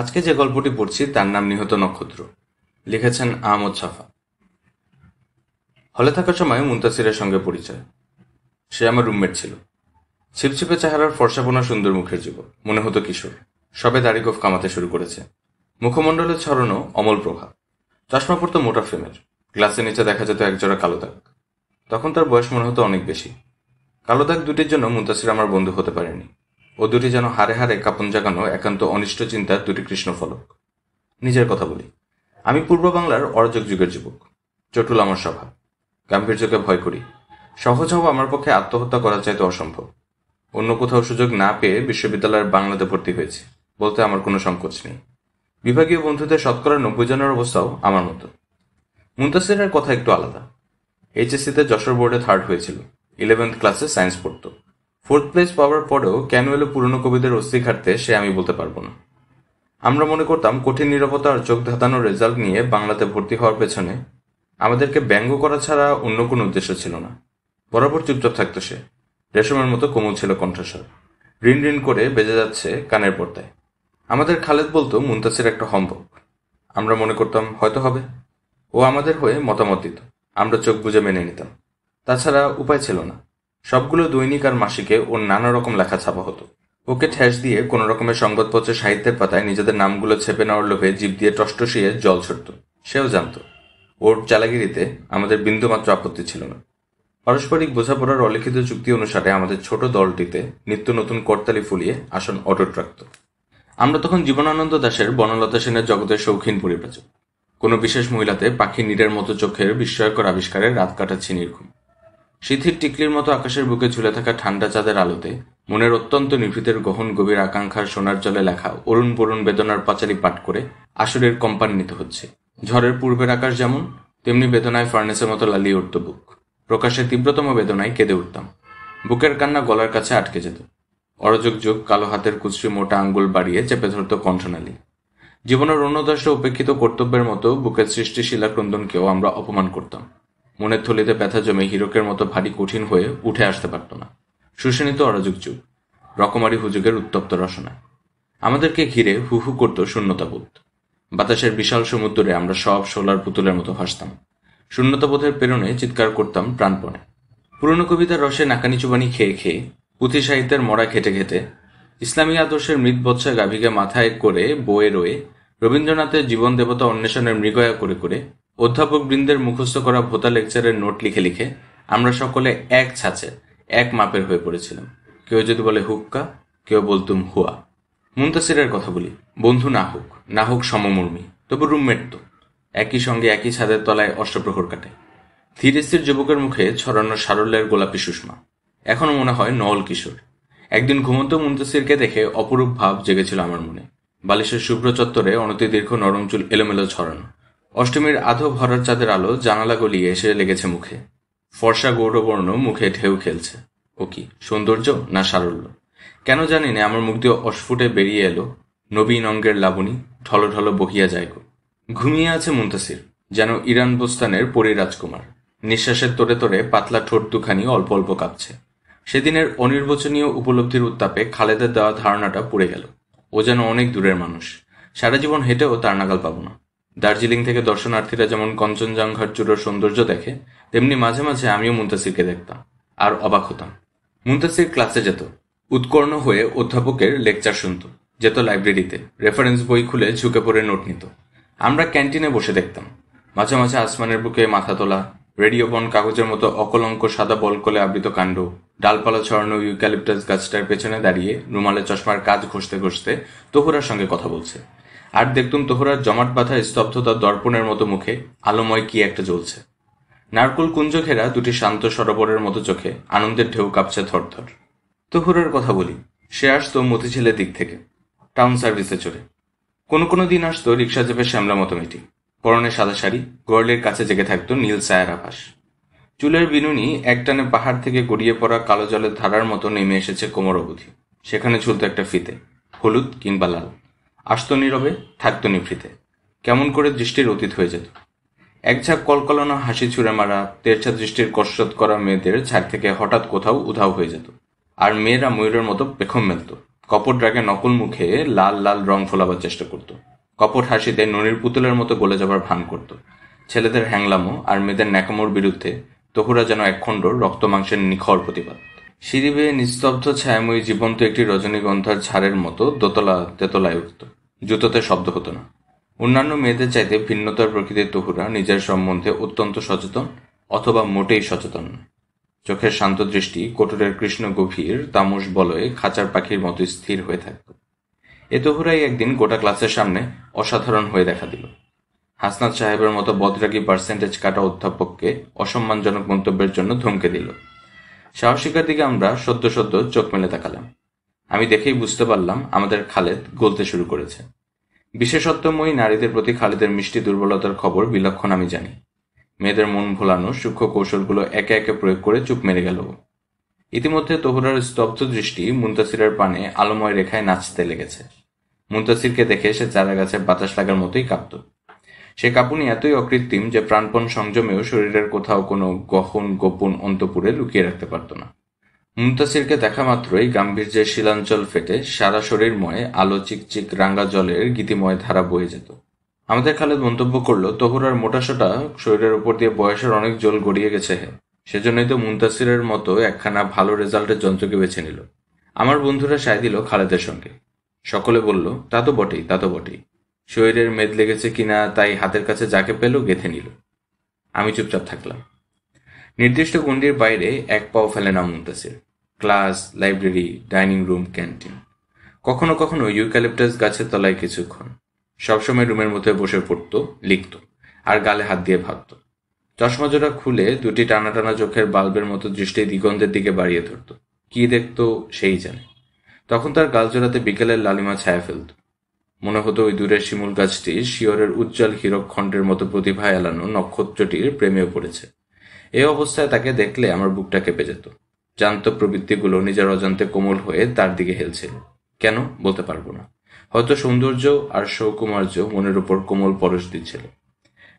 আজকে যে গল্পটি পড়ছি তার নাম নিহত নক্ষত্র লিখেছেন আহমদ সাফা হলে থাকার সময় মুন্তাসিরের সঙ্গে পরিচয় সে আমার রুমমেট ছিল ছিপছিপে চেহারার ফর্সাপোনা সুন্দর মুখের জীব মনে হতো কিশোর সবে দাড়ি গোফ কামাতে শুরু করেছে মুখমণ্ডলে ছড়ানো অমল প্রভা চশমা পড়তো মোটা ফ্রেমের গ্লাসের নিচে দেখা যেত একজোড়া কালো দাগ তখন তার বয়স মনে হতো অনেক বেশি কালো দাগ দুটির জন্য মুন্তাসির আমার বন্ধু হতে পারেনি ও দুটি যেন হারে হারে কাপন জাগানো একান্ত অনিষ্ট চিন্তার দুটি কৃষ্ণ ফলক নিজের কথা বলি আমি পূর্ব বাংলার অরাজক যুগের যুবক চটুল আমার সভা গাম্ভীর্যকে ভয় করি সহজ হওয়া আমার পক্ষে আত্মহত্যা করা চাইতে অসম্ভব অন্য কোথাও সুযোগ না পেয়ে বিশ্ববিদ্যালয়ের বাংলাতে ভর্তি হয়েছে বলতে আমার কোনো সংকোচ নেই বিভাগীয় বন্ধুদের শতকরা নব্বই জনের অবস্থাও আমার মতো মুন্তাসিরের কথা একটু আলাদা এইচএসসিতে যশোর বোর্ডে থার্ড হয়েছিল ইলেভেন্থ ক্লাসে সায়েন্স পড়তো ফোর্থ প্লেস পাওয়ার পরেও কেন এলো পুরনো কবিদের অস্থি ঘাটতে সে আমি বলতে পারবো না আমরা মনে করতাম কঠিন নিরাপত্তা আর চোখ ধাঁধানো রেজাল্ট নিয়ে বাংলাতে ভর্তি হওয়ার পেছনে আমাদেরকে ব্যঙ্গ করা ছাড়া অন্য কোনো উদ্দেশ্য ছিল না বরাবর চুপচাপ থাকতো সে রেশমের মতো কোমল ছিল কণ্ঠস্বর রিন রিন করে বেজে যাচ্ছে কানের পর্দায় আমাদের খালেদ বলতো মুন্তাসির একটা হম্বক আমরা মনে করতাম হয়তো হবে ও আমাদের হয়ে মতামত দিত আমরা চোখ বুঝে মেনে নিতাম তাছাড়া উপায় ছিল না সবগুলো দৈনিক আর মাসিকে ওর নানা রকম লেখা ছাপা হতো ওকে ঠেস দিয়ে কোনো রকমের সংবাদপত্রের সাহিত্যের পাতায় নিজেদের নামগুলো ছেপে নেওয়ার লোভে জীব দিয়ে টষ্টসিয়ে জল ছড়ত সেও জানত ওর চালাগিরিতে আমাদের বিন্দুমাত্র আপত্তি ছিল না পারস্পরিক বোঝাপড়ার অলিখিত চুক্তি অনুসারে আমাদের ছোট দলটিতে নিত্য নতুন করতালি ফুলিয়ে আসন অটুট রাখত আমরা তখন জীবনানন্দ দাসের বনলতা সেনের জগতের শৌখিন পরিব্রাজক কোনো বিশেষ মহিলাতে পাখি নীরের মতো চোখের বিস্ময়কর আবিষ্কারে রাত কাটাচ্ছি নির্ঘুম শিথির টিকলির মতো আকাশের বুকে ঝুলে থাকা ঠান্ডা চাঁদের আলোতে মনের অত্যন্ত নিভৃতের গহন গভীর আকাঙ্ক্ষার সোনার জলে লেখা অরুণ বরুণ বেদনার পাঁচালি পাঠ করে আসরের কম্পান্বিত হচ্ছে ঝড়ের পূর্বের আকাশ যেমন তেমনি বেদনায় ফার্নেসের মতো লালিয়ে উঠত বুক প্রকাশে তীব্রতম বেদনায় কেঁদে উঠতাম বুকের কান্না গলার কাছে আটকে যেত অরজক যোগ কালো হাতের কুচরি মোটা আঙ্গুল বাড়িয়ে চেপে ধরত কণ্ঠনালী জীবনের অন্যদশা উপেক্ষিত কর্তব্যের মতো বুকের সৃষ্টিশীলা ক্রন্দনকেও আমরা অপমান করতাম মনের থলিতে ব্যথা জমে হীরকের মতো ভারী কঠিন হয়ে উঠে আসতে পারত না সুশীনিত অরাজুক যুগ রকমারি হুজুগের উত্তপ্ত রসনা আমাদেরকে ঘিরে হু হু করত শূন্যতাবোধ বাতাসের বিশাল সমুদ্রে আমরা সব সোলার পুতুলের মতো ভাসতাম শূন্যতাবোধের প্রেরণে চিৎকার করতাম প্রাণপণে পুরনো কবিতার রসে নাকানি চুবানি খেয়ে খেয়ে পুঁথি সাহিত্যের মরা খেটে ঘেটে ইসলামী আদর্শের বৎসা গাভীকে মাথায় করে বয়ে রয়ে রবীন্দ্রনাথের জীবন দেবতা অন্বেষণের মৃগয়া করে করে অধ্যাপকবৃন্দের মুখস্থ করা ভোতা লেকচারের নোট লিখে লিখে আমরা সকলে এক ছাঁচে এক মাপের হয়ে পড়েছিলাম কেউ যদি বলে হুক্কা কেউ বলতুম হুয়া মুন্তাসিরের কথা বলি বন্ধু না হোক না হোক সমমর্মী তবু রুমমেট তো একই সঙ্গে একই ছাদের তলায় অষ্টপ্রহর কাটে ধীরেস্থির যুবকের মুখে ছড়ানো সারল্যের গোলাপি সুষমা এখনও মনে হয় নল কিশোর একদিন ঘুমন্ত মুন্তাসিরকে দেখে অপরূপ ভাব জেগেছিল আমার মনে বালিশের শুভ্র চত্বরে অনতি দীর্ঘ নরম চুল এলোমেলো ছড়ানো অষ্টমীর আধো ভরার চাঁদের আলো জানালা গলিয়ে এসে লেগেছে মুখে ফর্সা গৌরবর্ণ মুখে ঢেউ খেলছে ও কি সৌন্দর্য না সারল্য কেন জানি না আমার মুখ দিয়ে অস্ফুটে বেরিয়ে এলো নবীন অঙ্গের লাবণী ঢল ঢল বহিয়া যায় গো ঘুমিয়ে আছে মুন্তাসির যেন ইরান বোস্তানের পরী রাজকুমার নিঃশ্বাসের তোরে তোরে পাতলা ঠোঁট দুখানি অল্প অল্প কাঁপছে সেদিনের অনির্বচনীয় উপলব্ধির উত্তাপে খালেদের দেওয়া ধারণাটা পুড়ে গেল ও যেন অনেক দূরের মানুষ সারা জীবন হেঁটেও তার নাগাল পাবো না দার্জিলিং থেকে দর্শনার্থীরা যেমন কাঞ্চনজঙ্ঘার চূড়ার সৌন্দর্য দেখে তেমনি মাঝে মাঝে আমিও মুন্তাসিরকে দেখতাম আর অবাক হতাম মুন্তাসির ক্লাসে যেত উৎকর্ণ হয়ে অধ্যাপকের লেকচার শুনত যেত লাইব্রেরিতে রেফারেন্স বই খুলে ঝুঁকে পড়ে নোট নিত আমরা ক্যান্টিনে বসে দেখতাম মাঝে মাঝে আসমানের বুকে মাথা তোলা রেডিও বন কাগজের মতো অকলঙ্ক সাদা বলকলে আবৃত কাণ্ড ডালপালা ছড়ানো ইউক্যালিপটাস গাছটার পেছনে দাঁড়িয়ে রুমালে চশমার কাজ ঘষতে ঘষতে তোহরার সঙ্গে কথা বলছে আর দেখতুম তোহরার জমাট বাঁধা স্তব্ধতা দর্পণের মতো মুখে আলোময় কি একটা জ্বলছে নারকুল কুঞ্জখেরা দুটি শান্ত সরোবরের মতো চোখে আনন্দের ঢেউ কাঁপছে থরথর তহুরার কথা বলি সে আসতো মতিঝিলের দিক থেকে টাউন সার্ভিসে চড়ে কোনো কোনো দিন আসতো রিক্সা চেপে শ্যামলা মতো মেটি পরনে সাদা শাড়ি গর্লের কাছে জেগে থাকতো নীল সায়ার আভাস চুলের বিনুনি একটানে পাহাড় থেকে গড়িয়ে পড়া কালো জলের ধারার মতো নেমে এসেছে কোমর অবধি সেখানে ঝুলতো একটা ফিতে হলুদ কিংবা লাল আসত নীরবে থাকতো নিভৃতে কেমন করে দৃষ্টির অতীত হয়ে যেত একঝাঁক কলকলানো হাসি ছুঁড়ে মারা তেরছা দৃষ্টির কসরত করা মেয়েদের ঝাঁক থেকে হঠাৎ কোথাও উধাও হয়ে যেত আর মেয়েরা ময়ূরের মতো পেখম মেলত কপট ড্রাগে নকল মুখে লাল লাল রং ফোলাবার চেষ্টা করত কপট হাসিতে ননির পুতুলের মতো গলে যাবার ভান করত ছেলেদের হ্যাংলামো আর মেয়েদের ন্যাকামোর বিরুদ্ধে তহুরা যেন একখণ্ড রক্ত মাংসের নিখর প্রতিবাদ সিঁড়ি বেয়ে নিস্তব্ধ ছায়াময়ী জীবন্ত একটি রজনীগন্ধার ছাড়ের মতো দোতলা তেতলায় উঠত জুতোতে শব্দ হতো না অন্যান্য মেয়েদের চাইতে ভিন্নতার প্রকৃতির তহুরা নিজের সম্বন্ধে অত্যন্ত সচেতন অথবা মোটেই সচেতন চোখের শান্ত দৃষ্টি কোটরের কৃষ্ণ গভীর তামস বলয়ে খাঁচার পাখির মতো স্থির হয়ে থাকত এ তহুরাই একদিন গোটা ক্লাসের সামনে অসাধারণ হয়ে দেখা দিল হাসনাত সাহেবের মতো বদরাগী পার্সেন্টেজ কাটা অধ্যাপককে অসম্মানজনক মন্তব্যের জন্য ধমকে দিল সাহসিকার দিকে আমরা সদ্য সদ্য চোখ মেলে তাকালাম আমি দেখেই বুঝতে পারলাম আমাদের খালেদ গলতে শুরু করেছে বিশেষত্বময়ী নারীদের প্রতি খালেদের মিষ্টি দুর্বলতার খবর বিলক্ষণ আমি জানি মেয়েদের মন ভোলানো সূক্ষ্ম কৌশলগুলো একে একে প্রয়োগ করে চুপ মেরে গেল ইতিমধ্যে তহুরার স্তব্ধ দৃষ্টি মুন্তাসিরের পানে আলোময় রেখায় নাচতে লেগেছে মুন্তাসিরকে দেখে সে চারা গাছে বাতাস লাগার মতোই কাঁপত সে কাঁপুনি এতই অকৃত্রিম যে প্রাণপণ সংযমেও শরীরের কোথাও কোনো গহন গোপন অন্তপুরে লুকিয়ে রাখতে পারত না দেখা মাত্রই গাম্ভীর্যের শিলাঞ্চল ফেটে সারা শরীরময় আলো চিকচিক রাঙা জলের গীতিময় ধারা বয়ে যেত আমাদের খালেদ মন্তব্য করল তহুরার মোটাসোটা শরীরের উপর দিয়ে বয়সের অনেক জল গড়িয়ে গেছে হে সেজন্যই তো মুনতাসিরের মতো একখানা ভালো রেজাল্টের যন্ত্রকে বেছে নিল আমার বন্ধুরা সায় দিল খালেদের সঙ্গে সকলে বলল তা তো বটেই তা তো বটেই শরীরের মেদ লেগেছে কিনা তাই হাতের কাছে যাকে পেল গেঁথে নিল আমি চুপচাপ থাকলাম নির্দিষ্ট গণ্ডির বাইরে এক পাও ফেলে না Muntasir class library dining room canteen কখনো কখনো ইউক্যালিপটাস গাছের তলায় কিছুক্ষণ সবসময় রুমের মধ্যে বসে পড়ত লিখত আর গালে হাত দিয়ে ভাবত চশমা জোড়া খুলে দুটি টানা টানা চোখের বাল্বের মতো দৃষ্টি দিগন্তের দিকে বাড়িয়ে ধরত কি দেখত সেই জানে তখন তার গালজোড়াতে বিকেলের লালিমা ছায়া ফেলত মনে হতো ওই দূরের শিমুল গাছটি শিয়রের উজ্জ্বল হীরক খণ্ডের মতো প্রতিভা এলানো নক্ষত্রটির প্রেমে পড়েছে এ অবস্থায় তাকে দেখলে আমার বুকটা কেঁপে যেত জান্ত প্রবৃত্তিগুলো নিজের অজান্তে কোমল হয়ে তার দিকে হেলছে কেন বলতে পারবো না হয়তো সৌন্দর্য আর সৌকুমার্য মনের উপর কোমল পরশ দিচ্ছিল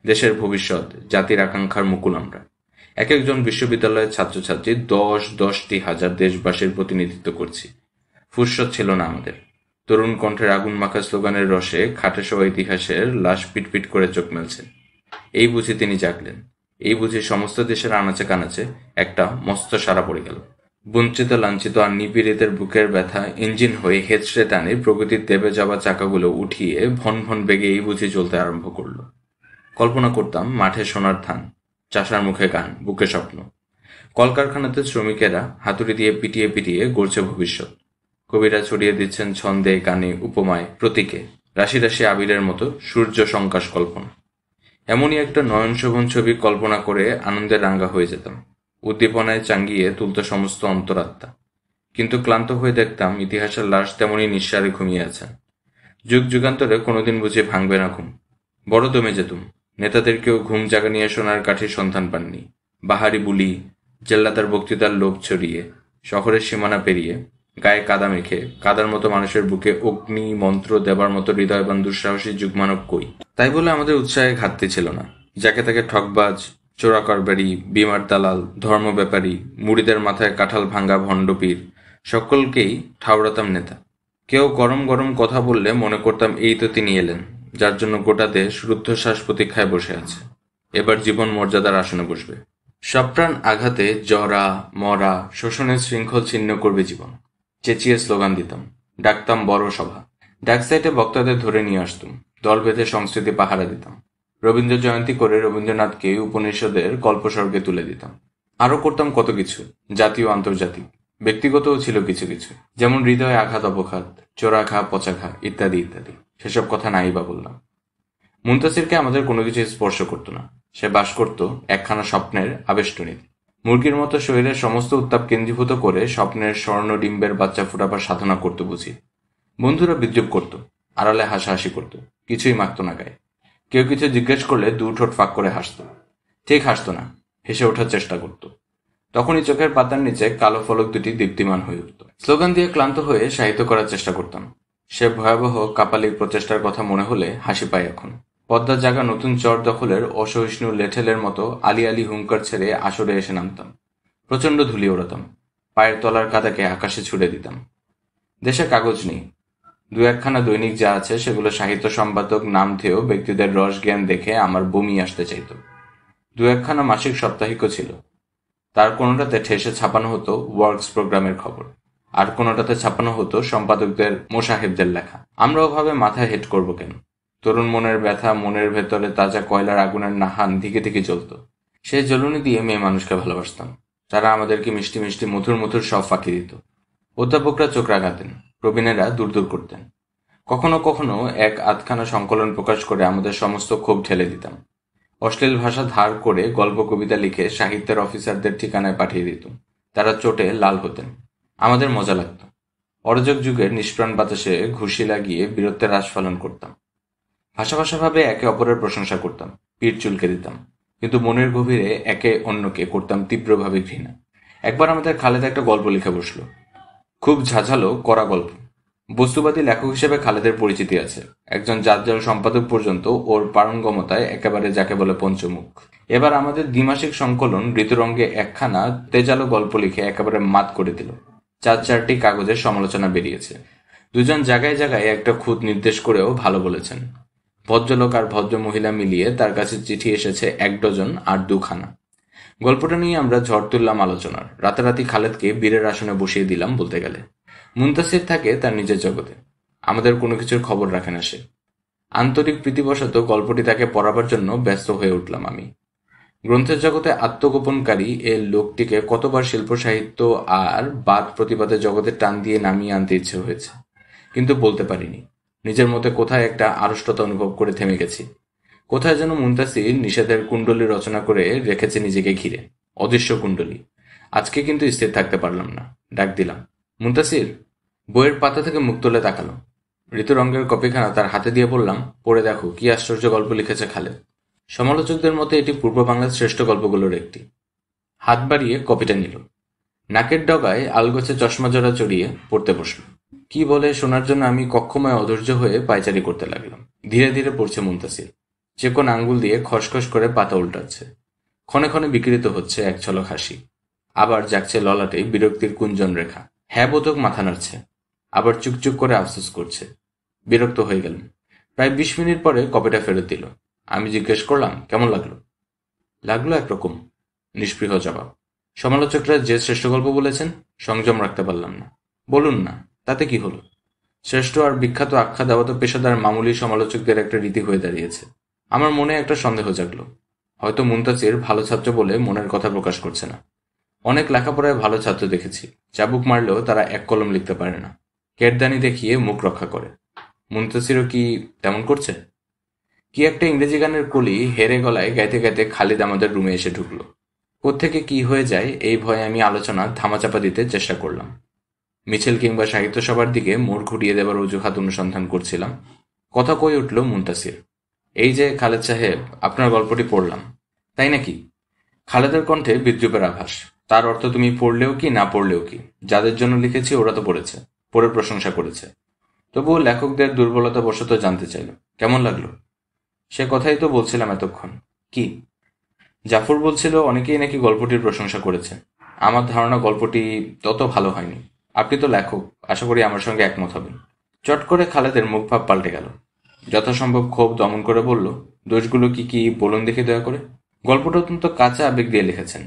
দেশের ভবিষ্যৎ জাতির আকাঙ্ক্ষার মুকুল আমরা এক একজন বিশ্ববিদ্যালয়ের ছাত্রছাত্রী দশ দশটি হাজার দেশবাসীর প্রতিনিধিত্ব করছি ফুরসত ছিল না আমাদের তরুণ কণ্ঠের আগুন মাখা স্লোগানের রসে খাটে সহ ইতিহাসের লাশ পিটপিট করে চোখ মেলছে এই বুঝি তিনি জাগলেন এই বুঝি সমস্ত দেশের আনাচে কানাচে একটা মস্ত সারা পড়ে গেল বঞ্চিত লাঞ্ছিত আর নিপীড়িতের বুকের ব্যথা ইঞ্জিন হয়ে হেঁচড়ে টানে প্রকৃতির দেবে যাওয়া চাকাগুলো উঠিয়ে ভন ভন বেগে এই বুঝি চলতে আরম্ভ করলো কল্পনা করতাম মাঠে সোনার ধান চাষার মুখে গান বুকে স্বপ্ন কলকারখানাতে শ্রমিকেরা হাতুড়ি দিয়ে পিটিয়ে পিটিয়ে গড়ছে ভবিষ্যৎ কবিরা ছড়িয়ে দিচ্ছেন ছন্দে গানে উপমায় প্রতীকে রাশি রাশি আবিরের মতো সূর্য সংকাশ কল্পনা এমনই একটা নয়ন শোভন ছবি কল্পনা করে আনন্দে রাঙ্গা হয়ে যেতাম উদ্দীপনায় চাঙ্গিয়ে তুলত সমস্ত অন্তরাত্মা কিন্তু ক্লান্ত হয়ে দেখতাম ইতিহাসের লাশ তেমনই নিঃসারে ঘুমিয়ে আছেন যুগ যুগান্তরে কোনোদিন বুঝে ভাঙবে না ঘুম বড় দমে যেতুম নেতাদেরকেও ঘুম জাগা নিয়ে সোনার কাঠির সন্ধান পাননি বাহারি বুলি জেল্লাদার বক্তৃতার লোভ ছড়িয়ে শহরের সীমানা পেরিয়ে গায়ে কাদা মেখে কাদার মতো মানুষের বুকে অগ্নি মন্ত্র দেবার মতো হৃদয়বান দুঃসাহসী যুগমানব কই তাই বলে আমাদের উৎসাহে ঘাটতি ছিল না যাকে তাকে ঠকবাজ চোরাকারবারি বিমার দালাল ধর্ম ব্যাপারী মুড়িদের মাথায় কাঁঠাল ভাঙ্গা ভণ্ডপীর সকলকেই ঠাউরাতাম নেতা কেউ গরম গরম কথা বললে মনে করতাম এই তো তিনি এলেন যার জন্য গোটা দেশ রুদ্ধশ্বাস প্রতীক্ষায় বসে আছে এবার জীবন মর্যাদার আসনে বসবে সপ্রাণ আঘাতে জরা মরা শোষণের শৃঙ্খল ছিন্ন করবে জীবন চেঁচিয়ে স্লোগান দিতাম ডাকতাম বড় সভা ডাকসাইটে বক্তাদের ধরে নিয়ে আসতাম দল বেঁধে সংস্কৃতি পাহারা দিতাম রবীন্দ্র জয়ন্তী করে রবীন্দ্রনাথকে উপনিষদের কল্পসর্গে তুলে দিতাম আরও করতাম কত কিছু জাতীয় আন্তর্জাতিক ব্যক্তিগতও ছিল কিছু কিছু যেমন হৃদয়ে আঘাত অবঘাত চোরাঘা পচাঘা ইত্যাদি ইত্যাদি সেসব কথা নাই বা বললাম মুন্তাসিরকে আমাদের কোনো কিছু স্পর্শ করতো না সে বাস করত একখানা স্বপ্নের আবেষ্টনীতে মুরগির মতো শরীরের সমস্ত উত্তাপ কেন্দ্রীভূত করে স্বপ্নের স্বর্ণ ডিম্বের বাচ্চা ফুটাবার সাধনা করতে বুঝি বন্ধুরা বিদ্রুপ করত আড়ালে হাসাহাসি করত কিছুই মাখত না গায়ে কেউ কিছু জিজ্ঞেস করলে দু ঠোঁট ফাঁক করে হাসত ঠিক হাসত না হেসে ওঠার চেষ্টা করত তখনই চোখের পাতার নিচে কালো ফলক দুটি দীপ্তিমান হয়ে উঠত স্লোগান দিয়ে ক্লান্ত হয়ে সাহিত্য করার চেষ্টা করতাম সে ভয়াবহ কাপালিক প্রচেষ্টার কথা মনে হলে হাসি পায় এখন পদ্মার জাগা নতুন চর দখলের অসহিষ্ণু লেঠেলের মতো আলি আলি হুঙ্কার ছেড়ে আসরে এসে নামতাম প্রচণ্ড ধুলি ওড়াতাম পায়ের তলার কাদাকে আকাশে ছুড়ে দিতাম দেশে কাগজ নেই দু-একখানা দৈনিক যা আছে সেগুলো সাহিত্য সম্পাদক নাম থেও ব্যক্তিদের রস জ্ঞান দেখে আমার বমি আসতে চাইত দু-একখানা মাসিক সাপ্তাহিকও ছিল তার কোনোটাতে ঠেসে ছাপানো হতো ওয়ার্কস প্রোগ্রামের খবর আর কোনোটাতে ছাপানো হতো সম্পাদকদের মোসাহেবদের লেখা আমরা ওভাবে মাথা হেট করব কেন তরুণ মনের ব্যথা মনের ভেতরে তাজা কয়লার আগুনের নাহান দিকে দিকে চলত সেই জ্বলনি দিয়ে মেয়ে মানুষকে ভালোবাসতাম তারা আমাদেরকে মিষ্টি মিষ্টি মধুর মধুর সব ফাঁকি দিত অধ্যাপকরা চোখ রাখাতেন প্রবীণেরা দূর দূর করতেন কখনো কখনো এক আধখানা সংকলন প্রকাশ করে আমাদের সমস্ত ক্ষোভ ঠেলে দিতাম অশ্লীল ভাষা ধার করে গল্প কবিতা লিখে সাহিত্যের অফিসারদের ঠিকানায় পাঠিয়ে দিত তারা চোটে লাল হতেন আমাদের মজা লাগত অরজক যুগের নিষ্প্রাণ বাতাসে ঘুষি লাগিয়ে বীরত্বের আস্ফালন করতাম ভাষা ভাবে একে অপরের প্রশংসা করতাম পিঠ চুলকে দিতাম কিন্তু মনের গভীরে একে অন্যকে করতাম তীব্রভাবে ঘৃণা একবার আমাদের খালেদা একটা গল্প লিখে বসলো খুব ঝাঁঝালো কড়া গল্প বস্তুবাদী লেখক হিসেবে খালেদের পরিচিতি আছে একজন জাতজাল সম্পাদক পর্যন্ত ওর পারঙ্গমতায় একেবারে যাকে বলে পঞ্চমুখ এবার আমাদের দ্বিমাসিক সংকলন ঋতুরঙ্গে একখানা তেজালো গল্প লিখে একেবারে মাত করে দিল চার চারটি কাগজের সমালোচনা বেরিয়েছে দুজন জায়গায় জায়গায় একটা খুদ নির্দেশ করেও ভালো বলেছেন ভদ্রলোক আর ভদ্র মহিলা মিলিয়ে তার কাছে চিঠি এসেছে এক ডজন আর দুখানা গল্পটা নিয়ে আমরা ঝড় তুললাম আলোচনার রাতারাতি খালেদকে বীরের আসনে বসিয়ে দিলাম বলতে গেলে মুন্তাসির থাকে তার নিজের জগতে আমাদের কোনো কিছুর খবর রাখে না সে আন্তরিক প্রীতিবশত গল্পটি তাকে পড়াবার জন্য ব্যস্ত হয়ে উঠলাম আমি গ্রন্থের জগতে আত্মগোপনকারী এ লোকটিকে কতবার শিল্প সাহিত্য আর বাদ প্রতিবাদের জগতে টান দিয়ে নামিয়ে আনতে ইচ্ছে হয়েছে কিন্তু বলতে পারিনি নিজের মতে কোথায় একটা আড়ষ্টতা অনুভব করে থেমে গেছি কোথায় যেন মুন্তাসির নিষেধের কুণ্ডলী রচনা করে রেখেছে নিজেকে ঘিরে অদৃশ্য কুণ্ডলী আজকে কিন্তু স্থির থাকতে পারলাম না ডাক দিলাম মুন্তাসির বইয়ের পাতা থেকে মুখ তুলে তাকালো ঋতুরঙ্গের কপিখানা তার হাতে দিয়ে বললাম পড়ে দেখো কি আশ্চর্য গল্প লিখেছে খালেদ সমালোচকদের মতে এটি পূর্ব বাংলার শ্রেষ্ঠ গল্পগুলোর একটি হাত বাড়িয়ে কপিটা নিল নাকের ডগায় আলগোছে চশমা জোড়া চড়িয়ে পড়তে বসল কি বলে শোনার জন্য আমি কক্ষময় অধৈর্য হয়ে পায়চারি করতে লাগলাম ধীরে ধীরে পড়ছে মুন্তাসির যে কোন আঙ্গুল দিয়ে খসখস করে পাতা উল্টাচ্ছে ক্ষণে ক্ষণে বিকৃত হচ্ছে এক ছলক হাসি আবার যাচ্ছে ললাটে বিরক্তির কুঞ্জন রেখা হ্যাঁ বোধক মাথা নাড়ছে আবার চুকচুক করে আফসোস করছে বিরক্ত হয়ে গেলাম প্রায় বিশ মিনিট পরে কপিটা ফেরত দিল আমি জিজ্ঞেস করলাম কেমন লাগলো লাগলো একরকম নিষ্পৃহ জবাব সমালোচকরা যে শ্রেষ্ঠ গল্প বলেছেন সংযম রাখতে পারলাম না বলুন না তাতে কি হলো শ্রেষ্ঠ আর বিখ্যাত আখ্যা দেওয়া তো পেশাদার মামুলি সমালোচকদের একটা রীতি হয়ে দাঁড়িয়েছে আমার মনে একটা সন্দেহ জাগলো হয়তো মুমতাজির ভালো ছাত্র বলে মনের কথা প্রকাশ করছে না অনেক লেখাপড়ায় ভালো ছাত্র দেখেছি চাবুক মারলেও তারা এক কলম লিখতে পারে না কেটদানি দেখিয়ে মুখ রক্ষা করে মুনতাসিরও কি তেমন করছে কি একটা ইংরেজি গানের কলি হেরে গলায় গাইতে গাইতে খালিদ আমাদের রুমে এসে ঢুকলো কোথেকে কি হয়ে যায় এই ভয়ে আমি আলোচনা থামাচাপা দিতে চেষ্টা করলাম মিছিল কিংবা সাহিত্য সভার দিকে মোড় ঘুরিয়ে দেবার অজুহাত অনুসন্ধান করছিলাম কথা কয়ে উঠল মুন্তাসির এই যে খালেদ সাহেব আপনার গল্পটি পড়লাম তাই নাকি খালেদের কণ্ঠে বিদ্রুপের আভাস তার অর্থ তুমি পড়লেও কি না পড়লেও কি যাদের জন্য লিখেছি ওরা তো পড়েছে পড়ে প্রশংসা করেছে তবুও লেখকদের দুর্বলতা বশত জানতে চাইল কেমন লাগলো সে কথাই তো বলছিলাম এতক্ষণ কি জাফর বলছিল অনেকেই নাকি গল্পটির প্রশংসা করেছে আমার ধারণা গল্পটি তত ভালো হয়নি আপনি তো লেখক আশা করি আমার সঙ্গে একমত হবেন চট করে খালেদের মুখ ভাব পাল্টে গেল যথাসম্ভব ক্ষোভ দমন করে বলল দোষগুলো কি কি বলুন দেখে দয়া করে গল্পটা অত্যন্ত কাঁচা আবেগ দিয়ে লিখেছেন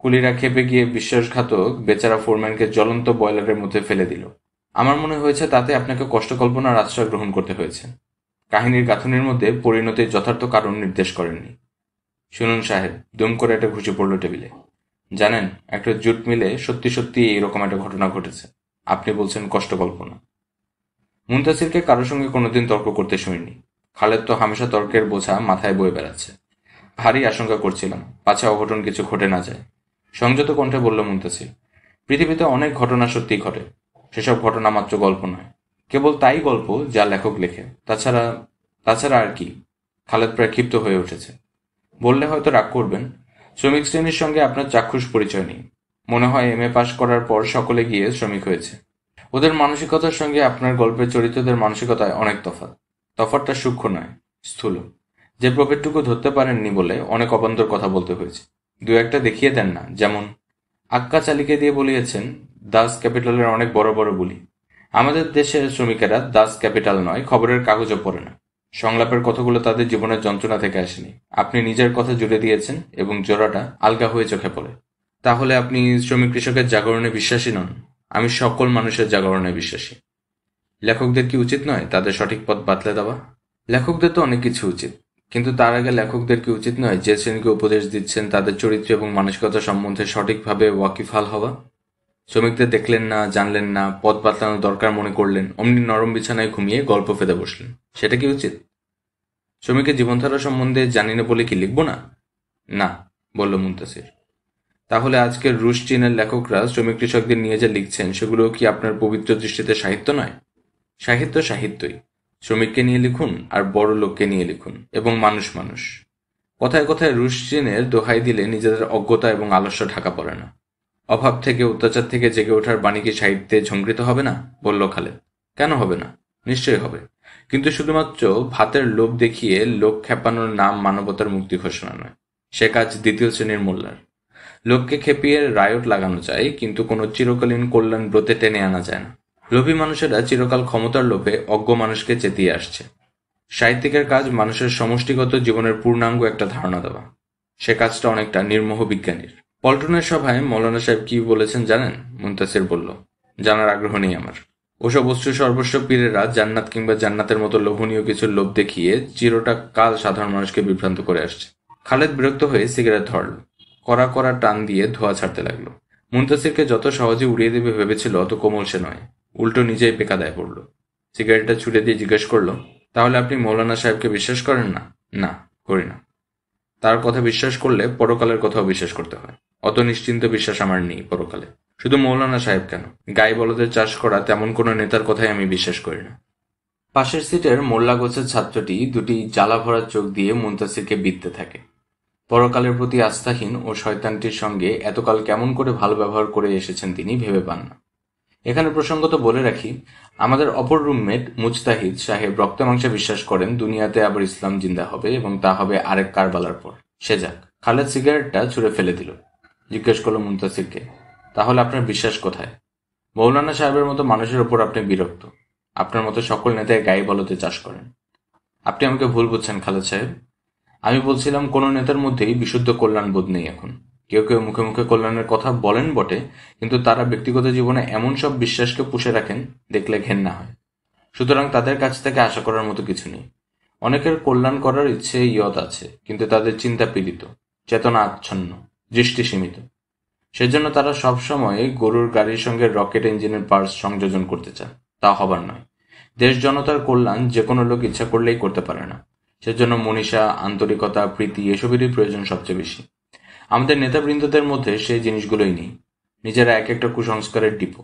কুলিরা খেপে গিয়ে বিশ্বাসঘাতক বেচারা ফোরম্যানকে জ্বলন্ত বয়লারের মধ্যে ফেলে দিল আমার মনে হয়েছে তাতে আপনাকে কষ্ট কল্পনার আশ্রয় গ্রহণ করতে হয়েছে কাহিনীর গাঁথনির মধ্যে পরিণতির যথার্থ কারণ নির্দেশ করেননি শুনুন সাহেব দুম করে একটা ঘুষে পড়ল টেবিলে জানেন একটা জুট মিলে সত্যি সত্যি এইরকম একটা ঘটনা ঘটেছে আপনি বলছেন কষ্ট কল্পনা মুনতাসিরকে কারোর সঙ্গে কোনোদিন তর্ক করতে শুনিনি খালেদ তো হামেশা তর্কের বোঝা মাথায় বয়ে বেড়াচ্ছে ভারী আশঙ্কা করছিলাম পাছে অঘটন কিছু ঘটে না যায় সংযত কণ্ঠে বলল মুনতাসির পৃথিবীতে অনেক ঘটনা সত্যি ঘটে সেসব ঘটনা মাত্র গল্প নয় কেবল তাই গল্প যা লেখক লেখে তাছাড়া তাছাড়া আর কি খালেদ প্রায় ক্ষিপ্ত হয়ে উঠেছে বললে হয়তো রাগ করবেন শ্রমিক শ্রেণীর সঙ্গে আপনার চাক্ষুষ পরিচয় নেই মনে হয় এম এ পাশ করার পর সকলে গিয়ে শ্রমিক হয়েছে ওদের মানসিকতার সঙ্গে আপনার গল্পের চরিত্রদের মানসিকতায় অনেক তফাত তফাতটা সূক্ষ্ম নয় স্থূল যে প্রভেদটুকু ধরতে পারেননি বলে অনেক অবান্তর কথা বলতে হয়েছে দু একটা দেখিয়ে দেন না যেমন আক্কা চালিকে দিয়ে বলিয়েছেন দাস ক্যাপিটালের অনেক বড় বড় বলি আমাদের দেশের শ্রমিকেরা দাস ক্যাপিটাল নয় খবরের কাগজও পড়ে না সংলাপের কথাগুলো তাদের জীবনের যন্ত্রণা থেকে আসেনি আপনি নিজের কথা জুড়ে দিয়েছেন এবং জোড়াটা আলগা হয়ে চোখে পড়ে তাহলে আপনি শ্রমিক কৃষকের জাগরণে বিশ্বাসী নন আমি সকল মানুষের জাগরণে বিশ্বাসী লেখকদের কি উচিত নয় তাদের সঠিক পথ বাতলে দেওয়া লেখকদের তো অনেক কিছু উচিত কিন্তু তার আগে লেখকদের কি উচিত নয় যে শ্রেণীকে উপদেশ দিচ্ছেন তাদের চরিত্র এবং মানসিকতা সম্বন্ধে সঠিকভাবে ওয়াকিফাল হওয়া শ্রমিকদের দেখলেন না জানলেন না পথ বাতলানো দরকার মনে করলেন অমনি নরম বিছানায় ঘুমিয়ে গল্প ফেঁদে বসলেন সেটা কি উচিত শ্রমিকের জীবনধারা সম্বন্ধে জানি না বলে কি লিখবো না না বলল মুন্তাসির তাহলে আজকের রুশ চীনের লেখকরা শ্রমিক কৃষকদের নিয়ে যে লিখছেন সেগুলো কি আপনার পবিত্র দৃষ্টিতে সাহিত্য নয় সাহিত্য সাহিত্যই শ্রমিককে নিয়ে লিখুন আর বড় লোককে নিয়ে লিখুন এবং মানুষ মানুষ কথায় কথায় রুশ চীনের দোহাই দিলে নিজেদের অজ্ঞতা এবং আলস্য ঢাকা পড়ে না অভাব থেকে অত্যাচার থেকে জেগে ওঠার বাণী কি সাহিত্যে ঝঙ্কৃত হবে না বলল খালেদ কেন হবে না নিশ্চয়ই হবে কিন্তু শুধুমাত্র ভাতের লোভ দেখিয়ে লোক খেপানোর নাম মানবতার মুক্তি ঘোষণা নয় সে কাজ দ্বিতীয় শ্রেণীর মোল্লার লোককে খেপিয়ে রায়ট লাগানো যায় কিন্তু কোনো চিরকালীন কল্যাণ ব্রতে টেনে আনা যায় না লোভী মানুষেরা চিরকাল ক্ষমতার লোভে অজ্ঞ মানুষকে চেতিয়ে আসছে সাহিত্যিকের কাজ মানুষের সমষ্টিগত জীবনের পূর্ণাঙ্গ একটা ধারণা দেওয়া সে কাজটা অনেকটা নির্মোহ বিজ্ঞানীর পল্টনের সভায় মৌলানা সাহেব কি বলেছেন জানেন মুন্তাসির বলল জানার আগ্রহ নেই আমার ওসব অস্ত্র সর্বস্ব পীরেরা জান্নাত কিংবা জান্নাতের মতো লোভনীয় কিছু লোভ দেখিয়ে চিরটা কাল সাধারণ মানুষকে বিভ্রান্ত করে আসছে খালেদ বিরক্ত হয়ে সিগারেট ধরল কড়া কড়া টান দিয়ে ধোয়া ছাড়তে লাগলো মুনতাসিরকে যত সহজে উড়িয়ে দেবে ভেবেছিল অত কোমল সে নয় উল্টো নিজেই বেকাদায় পড়ল সিগারেটটা ছুড়ে দিয়ে জিজ্ঞেস করলো তাহলে আপনি মৌলানা সাহেবকে বিশ্বাস করেন না না করি না তার কথা বিশ্বাস করলে পরকালের কথাও বিশ্বাস করতে হয় অত নিশ্চিন্ত বিশ্বাস আমার নেই পরকালে শুধু মৌলানা সাহেব কেন গাই বলদের চাষ করা তেমন কোনো নেতার কথাই আমি বিশ্বাস করি না পাশের সিটের মোল্লা গোছের ছাত্রটি দুটি জ্বালা ভরা চোখ দিয়ে মুনতাসিরকে বিঁধতে থাকে পরকালের প্রতি আস্থাহীন ও শয়তানটির সঙ্গে এতকাল কেমন করে ভালো ব্যবহার করে এসেছেন তিনি ভেবে পান না এখানে প্রসঙ্গত বলে রাখি আমাদের অপর রুমমেট মুজতাহিদ সাহেব রক্ত মাংসে বিশ্বাস করেন দুনিয়াতে আবার ইসলাম জিন্দা হবে এবং তা হবে আরেক কারবালার পর সে যাক খালেদ সিগারেটটা ছুড়ে ফেলে দিল জিজ্ঞেস করলো মুন্তাসিরকে তাহলে আপনার বিশ্বাস কোথায় মৌলানা সাহেবের মতো মানুষের ওপর আপনি বিরক্ত আপনার মতো সকল নেতায় গায়ে বলতে চাষ করেন আপনি আমাকে ভুল বুঝছেন খালেদ সাহেব আমি বলছিলাম কোন নেতার মধ্যেই বিশুদ্ধ কল্যাণ বোধ নেই এখন কেউ কেউ মুখে মুখে কল্যাণের কথা বলেন বটে কিন্তু তারা ব্যক্তিগত জীবনে এমন সব বিশ্বাসকে পুষে রাখেন দেখলে ঘেন্না হয় সুতরাং তাদের কাছ থেকে আশা করার মতো কিছু নেই অনেকের কল্যাণ করার ইচ্ছে ইয়ত আছে কিন্তু তাদের চিন্তা পীড়িত চেতনা আচ্ছন্ন দৃষ্টি সীমিত সেজন্য তারা সবসময় গরুর গাড়ির সঙ্গে রকেট ইঞ্জিনের পার্স সংযোজন করতে চান তা হবার নয় দেশ জনতার কল্যাণ যে কোনো লোক ইচ্ছা করলেই করতে পারে না সেজন্য মনীষা, আন্তরিকতা, প্রীতি এসবেরই প্রয়োজন সবচেয়ে বেশি। আমাদের নেতাবৃন্দদের মধ্যে সেই জিনিসগুলোই নেই। নিজেরা এক একটা কুসংস্কারের ডিপো।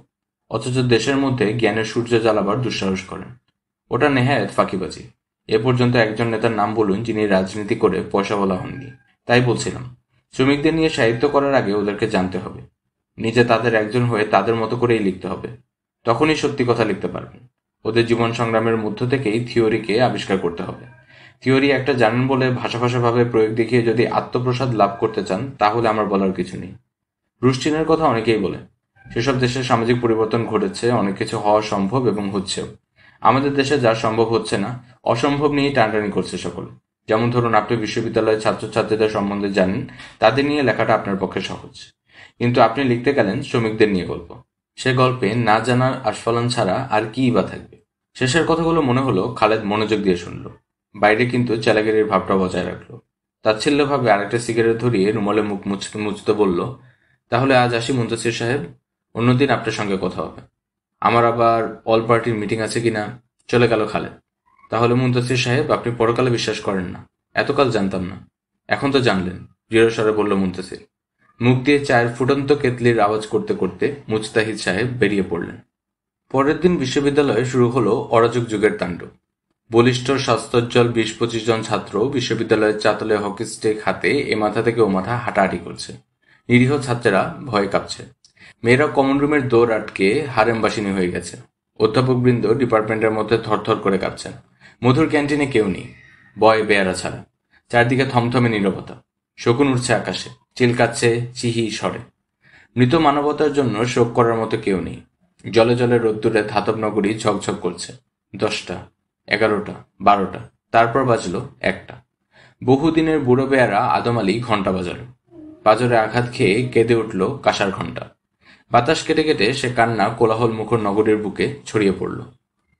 অথচ দেশের মধ্যে জ্ঞানের সূর্য জ্বালাবার দুঃসাহস করেন। ওটা নেহায়ত ফাঁকিবাজি। এ পর্যন্ত একজন নেতার নাম বলুন যিনি রাজনীতি করে পয়সা বলা হননি। তাই বলছিলাম, শ্রমিকদের নিয়ে সাহিত্য করার আগে ওদেরকে জানতে হবে। নিজে তাদের একজন হয়ে তাদের মতো করেই লিখতে হবে। তখনই সত্যি কথা লিখতে পারবেন। ওদের জীবন সংগ্রামের মধ্য থেকেই থিওরিকে আবিষ্কার করতে হবে থিওরি একটা জানেন বলে ভাষাভাষাভাবে প্রয়োগ দেখিয়ে যদি আত্মপ্রসাদ লাভ করতে চান তাহলে আমার বলার কিছু নেই রুশ চীনের কথা অনেকেই বলে সেসব দেশে সামাজিক পরিবর্তন ঘটেছে অনেক কিছু হওয়া সম্ভব এবং হচ্ছেও আমাদের দেশে যা সম্ভব হচ্ছে না অসম্ভব নিয়েই টানটানি করছে সকল যেমন ধরুন আপনি বিশ্ববিদ্যালয়ের ছাত্রছাত্রীদের সম্বন্ধে জানেন তাদের নিয়ে লেখাটা আপনার পক্ষে সহজ কিন্তু আপনি লিখতে গেলেন শ্রমিকদের নিয়ে গল্প সে গল্পে না জানার আস্ফলন ছাড়া আর কি বা থাকবে শেষের কথাগুলো মনে হলো খালেদ মনোযোগ দিয়ে শুনল বাইরে কিন্তু চালাগিরির ভাবটা বজায় রাখলো তাচ্ছিল্যভাবে আরেকটা সিগারেট ধরিয়ে রুমালে মুখ মুছতে বলল তাহলে আজ আসি মুন্তাসির সাহেব অন্যদিন আপনার সঙ্গে কথা হবে আমার আবার অল পার্টির মিটিং আছে কিনা চলে গেল খালে তাহলে মুন্তাসির সাহেব আপনি পরকালে বিশ্বাস করেন না এতকাল জানতাম না এখন তো জানলেন দৃঢ়স্বরে বলল মুন্তাসির মুখ দিয়ে চায়ের ফুটন্ত কেতলির আওয়াজ করতে করতে মুজতাহিদ সাহেব বেরিয়ে পড়লেন পরের দিন বিশ্ববিদ্যালয়ে শুরু হলো অরাজক যুগের তাণ্ডব বলিষ্ঠ স্বাস্থ্যজ্জ্বল বিশ পঁচিশ জন ছাত্র বিশ্ববিদ্যালয়ের চাতলে হকি স্টিক হাতে এ মাথা থেকে ও মাথা হাঁটাহাঁটি করছে নিরীহ ছাত্রেরা ভয় কাঁপছে মেয়েরা কমন রুমের দৌড় আটকে হারেমবাসিনী হয়ে গেছে অধ্যাপকবৃন্দ ডিপার্টমেন্টের মধ্যে থরথর করে কাঁপছেন মধুর ক্যান্টিনে কেউ নেই বয় বেয়ারা ছাড়া চারদিকে থমথমে নিরবতা শকুন উঠছে আকাশে চিলকাচ্ছে চিহি সরে মৃত মানবতার জন্য শোক করার মতো কেউ নেই জলে জলে রোদ্দুরে ধাতব নগরী ঝকঝক করছে দশটা এগারোটা বারোটা তারপর বাজল একটা বহুদিনের বুড়ো বেয়ারা আদম আলী ঘণ্টা বাজাল পাজরে আঘাত খেয়ে কেঁদে উঠল কাঁসার ঘণ্টা বাতাস কেটে কেটে সে কান্না কোলাহল মুখর নগরের বুকে ছড়িয়ে পড়ল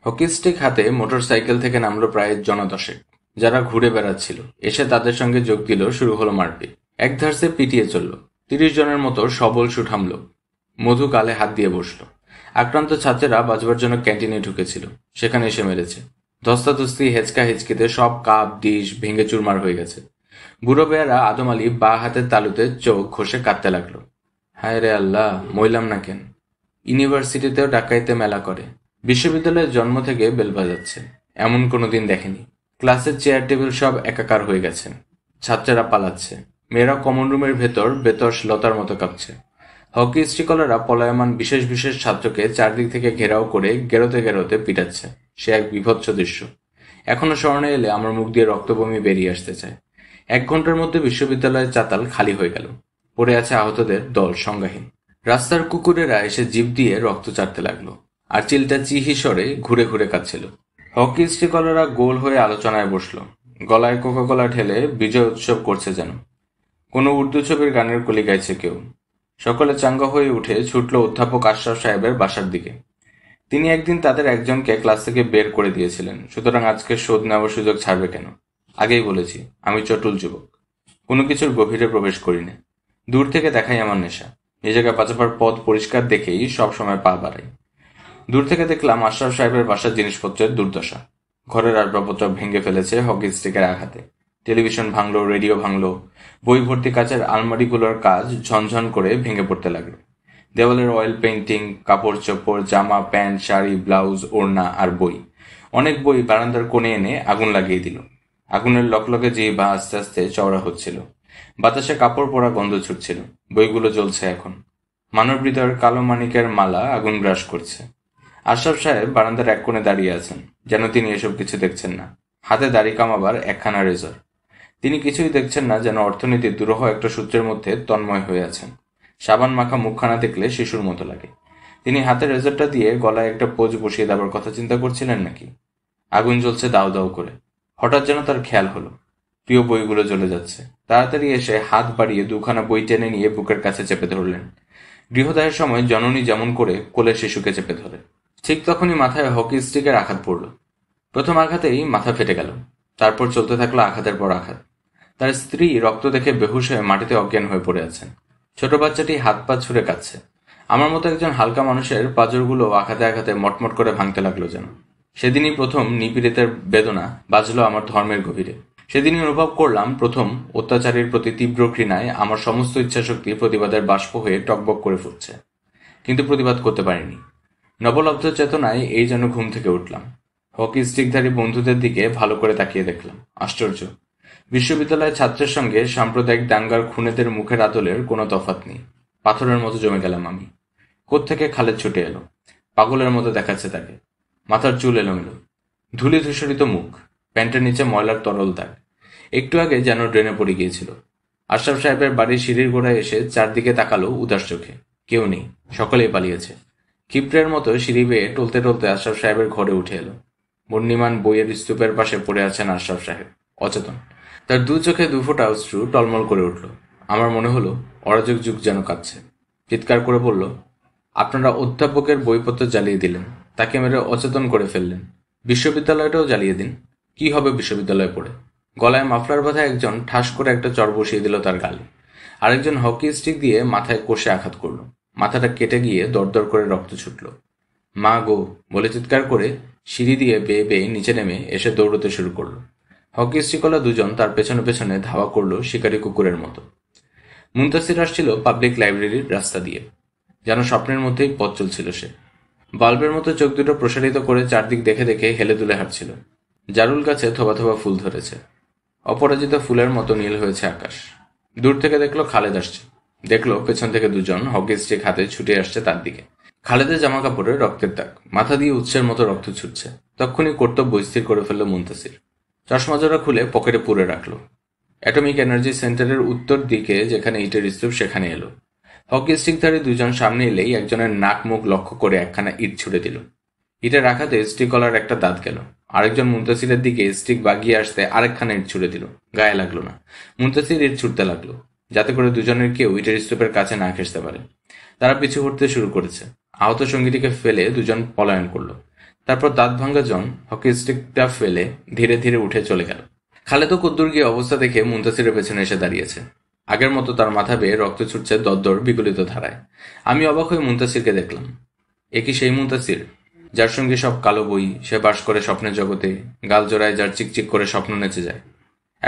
হকি স্টিক হাতে মোটর সাইকেল থেকে নামলো প্রায় জনদশে যারা ঘুরে বেড়াচ্ছিল এসে তাদের সঙ্গে যোগ দিল শুরু হলো মারপিট এক ধারসে পিটিয়ে চলল তিরিশ জনের মতো সবল শুট মধু কালে হাত দিয়ে বসল আক্রান্ত ছাত্রেরা বাজবার জন্য ক্যান্টিনে ঢুকেছিল সেখানে এসে মেরেছে ধস্তাধস্তি হেঁচকা হেঁচকিতে সব কাপ ডিশ ভেঙে চুরমার হয়ে গেছে বুড়ো বেয়ারা আদম আলী বা হাতের তালুতে চোখ ঘষে কাঁদতে লাগলো হায় রে আল্লাহ মইলাম না কেন ইউনিভার্সিটিতেও ডাকাইতে মেলা করে বিশ্ববিদ্যালয়ের জন্ম থেকে বেল বাজাচ্ছে এমন কোনো দিন দেখেনি ক্লাসের চেয়ার টেবিল সব একাকার হয়ে গেছে ছাত্রেরা পালাচ্ছে মেয়েরা কমন রুমের ভেতর লতার মতো কাঁপছে হকি স্ট্রিকলাররা পলায়মান বিশেষ বিশেষ ছাত্রকে চারদিক থেকে ঘেরাও করে গেরোতে গেরোতে পিটাচ্ছে সে এক বিভৎস দৃশ্য এখনো স্মরণে এলে আমার মুখ দিয়ে রক্তবমি বেরিয়ে আসতে চায় এক ঘন্টার মধ্যে বিশ্ববিদ্যালয়ের চাতাল খালি হয়ে গেল পড়ে আছে আহতদের দল সংজ্ঞাহীন রাস্তার কুকুরেরা এসে জীব দিয়ে রক্ত চাটতে লাগলো আর চিলটা চিহি সরে ঘুরে ঘুরে কাঁদছিল হকি স্ট্রিকলাররা গোল হয়ে আলোচনায় বসল গলায় কোকা কোলা ঠেলে বিজয় উৎসব করছে যেন কোনো উর্দু ছবির গানের কলি গাইছে কেউ সকলে চাঙ্গা হয়ে উঠে ছুটল অধ্যাপক আশরাফ সাহেবের বাসার দিকে তিনি একদিন তাদের একজনকে ক্লাস থেকে বের করে দিয়েছিলেন সুতরাং আজকে শোধ নেওয়ার সুযোগ ছাড়বে কেন আগেই বলেছি আমি চটুল যুবক কোনো কিছুর গভীরে প্রবেশ করি না দূর থেকে দেখাই আমার নেশা নিজেকে বাঁচাবার পথ পরিষ্কার দেখেই সব সময় পা বাড়াই দূর থেকে দেখলাম আশরাফ সাহেবের বাসার জিনিসপত্রের দুর্দশা ঘরের আসবাবপত্র ভেঙে ফেলেছে হকি স্টিকের আঘাতে টেলিভিশন ভাঙলো রেডিও ভাঙলো বই ভর্তি কাজের আলমারিগুলোর কাজ ঝনঝন করে ভেঙে পড়তে লাগলো দেওয়ালের অয়েল পেন্টিং কাপড় চোপড় জামা প্যান্ট শাড়ি ব্লাউজ ওড়না আর বই অনেক বই বারান্দার কোণে এনে আগুন লাগিয়ে দিল আগুনের লকলকে বা আস্তে আস্তে চওড়া হচ্ছিল বাতাসে কাপড় পরা গন্ধ ছুটছিল বইগুলো জ্বলছে এখন মানব হৃদয়ের কালো মানিকের মালা আগুন গ্রাস করছে আশরাফ সাহেব বারান্দার এক কোণে দাঁড়িয়ে আছেন যেন তিনি এসব কিছু দেখছেন না হাতে দাড়ি কামাবার একখানা রেজর তিনি কিছুই দেখছেন না যেন অর্থনীতির দুরহ একটা সূত্রের মধ্যে তন্ময় হয়ে আছেন সাবান মাখা মুখখানা দেখলে শিশুর মতো লাগে তিনি হাতে রেজারটা দিয়ে গলায় একটা পোজ বসিয়ে দেওয়ার কথা চিন্তা করছিলেন নাকি আগুন জ্বলছে দাও দাও করে হঠাৎ যেন তার খেয়াল হলো প্রিয় বইগুলো জ্বলে যাচ্ছে তাড়াতাড়ি এসে হাত বাড়িয়ে দুখানা বই টেনে নিয়ে বুকের কাছে চেপে ধরলেন গৃহদায়ের সময় জননী যেমন করে কোলে শিশুকে চেপে ধরে ঠিক তখনই মাথায় হকি স্টিকের আঘাত পড়ল প্রথম আঘাতেই মাথা ফেটে গেল তারপর চলতে থাকলো আঘাতের পর আঘাত তার স্ত্রী রক্ত দেখে বেহুশ হয়ে মাটিতে অজ্ঞান হয়ে পড়ে আছেন ছোট বাচ্চাটি হাত পা ছুড়ে কাঁদছে আমার মতো একজন হালকা মানুষের পাঁজরগুলো আঘাতে আঘাতে মটমট করে ভাঙতে লাগলো যেন সেদিনই প্রথম নিপীড়িতের বেদনা বাজলো আমার ধর্মের গভীরে সেদিনই অনুভব করলাম প্রথম অত্যাচারীর প্রতি তীব্র ঘৃণায় আমার সমস্ত ইচ্ছাশক্তি প্রতিবাদের বাষ্প হয়ে টকবক করে ফুটছে কিন্তু প্রতিবাদ করতে পারিনি নবলব্ধ চেতনায় এই যেন ঘুম থেকে উঠলাম হকি স্টিকধারী বন্ধুদের দিকে ভালো করে তাকিয়ে দেখলাম আশ্চর্য বিশ্ববিদ্যালয়ের ছাত্রের সঙ্গে সাম্প্রদায়িক দাঙ্গার খুনেদের মুখের আদলের কোনো তফাত নেই পাথরের মতো জমে গেলাম আমি কোত্থেকে খালে ছুটে এলো পাগলের মতো দেখাচ্ছে তাকে মাথার চুল এলোমেলো ধুলি ধূসরিত মুখ প্যান্টের নিচে ময়লার তরল দাগ একটু আগে যেন ড্রেনে পড়ে গিয়েছিল আশরাফ সাহেবের বাড়ির সিঁড়ির গোড়ায় এসে চারদিকে তাকালো উদাস চোখে কেউ নেই সকলেই পালিয়েছে ক্ষিপ্রের মতো সিঁড়ি বেয়ে টলতে টলতে আশরাফ সাহেবের ঘরে উঠে এলো বর্ণিমান বইয়ের স্তূপের পাশে পড়ে আছেন আশরাফ সাহেব অচেতন তার দু চোখে ফুট অশ্রু টলমল করে উঠল আমার মনে হলো অরাজক যুগ যেন কাঁদছে চিৎকার করে বলল আপনারা অধ্যাপকের বইপত্র জ্বালিয়ে দিলেন তাকে মেরে অচেতন করে ফেললেন বিশ্ববিদ্যালয়টাও জ্বালিয়ে দিন কি হবে বিশ্ববিদ্যালয়ে পড়ে গলায় মাফলার বাধা একজন ঠাস করে একটা চর বসিয়ে দিল তার গালে আরেকজন হকি স্টিক দিয়ে মাথায় কষে আঘাত করলো মাথাটা কেটে গিয়ে দরদর করে রক্ত ছুটল মা গো বলে চিৎকার করে সিঁড়ি দিয়ে বেয়ে বেয়ে নিচে নেমে এসে দৌড়তে শুরু করলো হকি শ্রীকলা দুজন তার পেছনে পেছনে ধাওয়া করলো শিকারি কুকুরের মতো মুন্তাসির আসছিল পাবলিক লাইব্রেরির রাস্তা দিয়ে যেন স্বপ্নের মধ্যেই পথ চলছিল সে বাল্বের মতো চোখ দুটো প্রসারিত করে চারদিক দেখে দেখে হেলে দুলে হাঁটছিল জারুল গাছে থোবা থোবা ফুল ধরেছে অপরাজিত ফুলের মতো নীল হয়েছে আকাশ দূর থেকে দেখলো খালেদ আসছে দেখলো পেছন থেকে দুজন হকি স্ট্রিক হাতে ছুটে আসছে তার দিকে খালেদের জামা কাপড়ে রক্তের দাগ মাথা দিয়ে উৎসের মতো রক্ত ছুটছে তখনই কর্তব্য স্থির করে ফেলল মুন্তাসির চশমা জোড়া খুলে পকেটে পুরে রাখলো অ্যাটমিক এনার্জি সেন্টারের উত্তর দিকে যেখানে ইটের স্তূপ সেখানে এলো হকি স্টিকধারী দুজন সামনে এলেই একজনের নাক মুখ লক্ষ্য করে একখানা ইট ছুড়ে দিল ইটে রাখাতে স্টিকলার একটা দাঁত গেল আরেকজন মুন্তাসিরের দিকে স্টিক বাগিয়ে আসতে আরেকখানা ইট ছুড়ে দিল গায়ে লাগলো না মুন্তাসির ইট ছুটতে লাগলো যাতে করে দুজনের কেউ ইটের স্তূপের কাছে না খেসতে পারে তারা পিছু হটতে শুরু করেছে আহত সঙ্গীটিকে ফেলে দুজন পলায়ন করলো তারপর দাঁত ভাঙ্গা জন হকি স্টিকটা ফেলে ধীরে ধীরে উঠে চলে গেল খালেদও কদ্দুর গিয়ে অবস্থা দেখে মুন্তাসিরের পেছনে এসে দাঁড়িয়েছে আগের মতো তার মাথা বেয়ে রক্ত ছুটছে দদ্দর বিগলিত ধারায় আমি অবাক হয়ে মুন্তাসিরকে দেখলাম একই সেই মুন্তাসির যার সঙ্গে সব কালো বই সে বাস করে স্বপ্নের জগতে গাল জোড়ায় যার চিকচিক করে স্বপ্ন নেচে যায়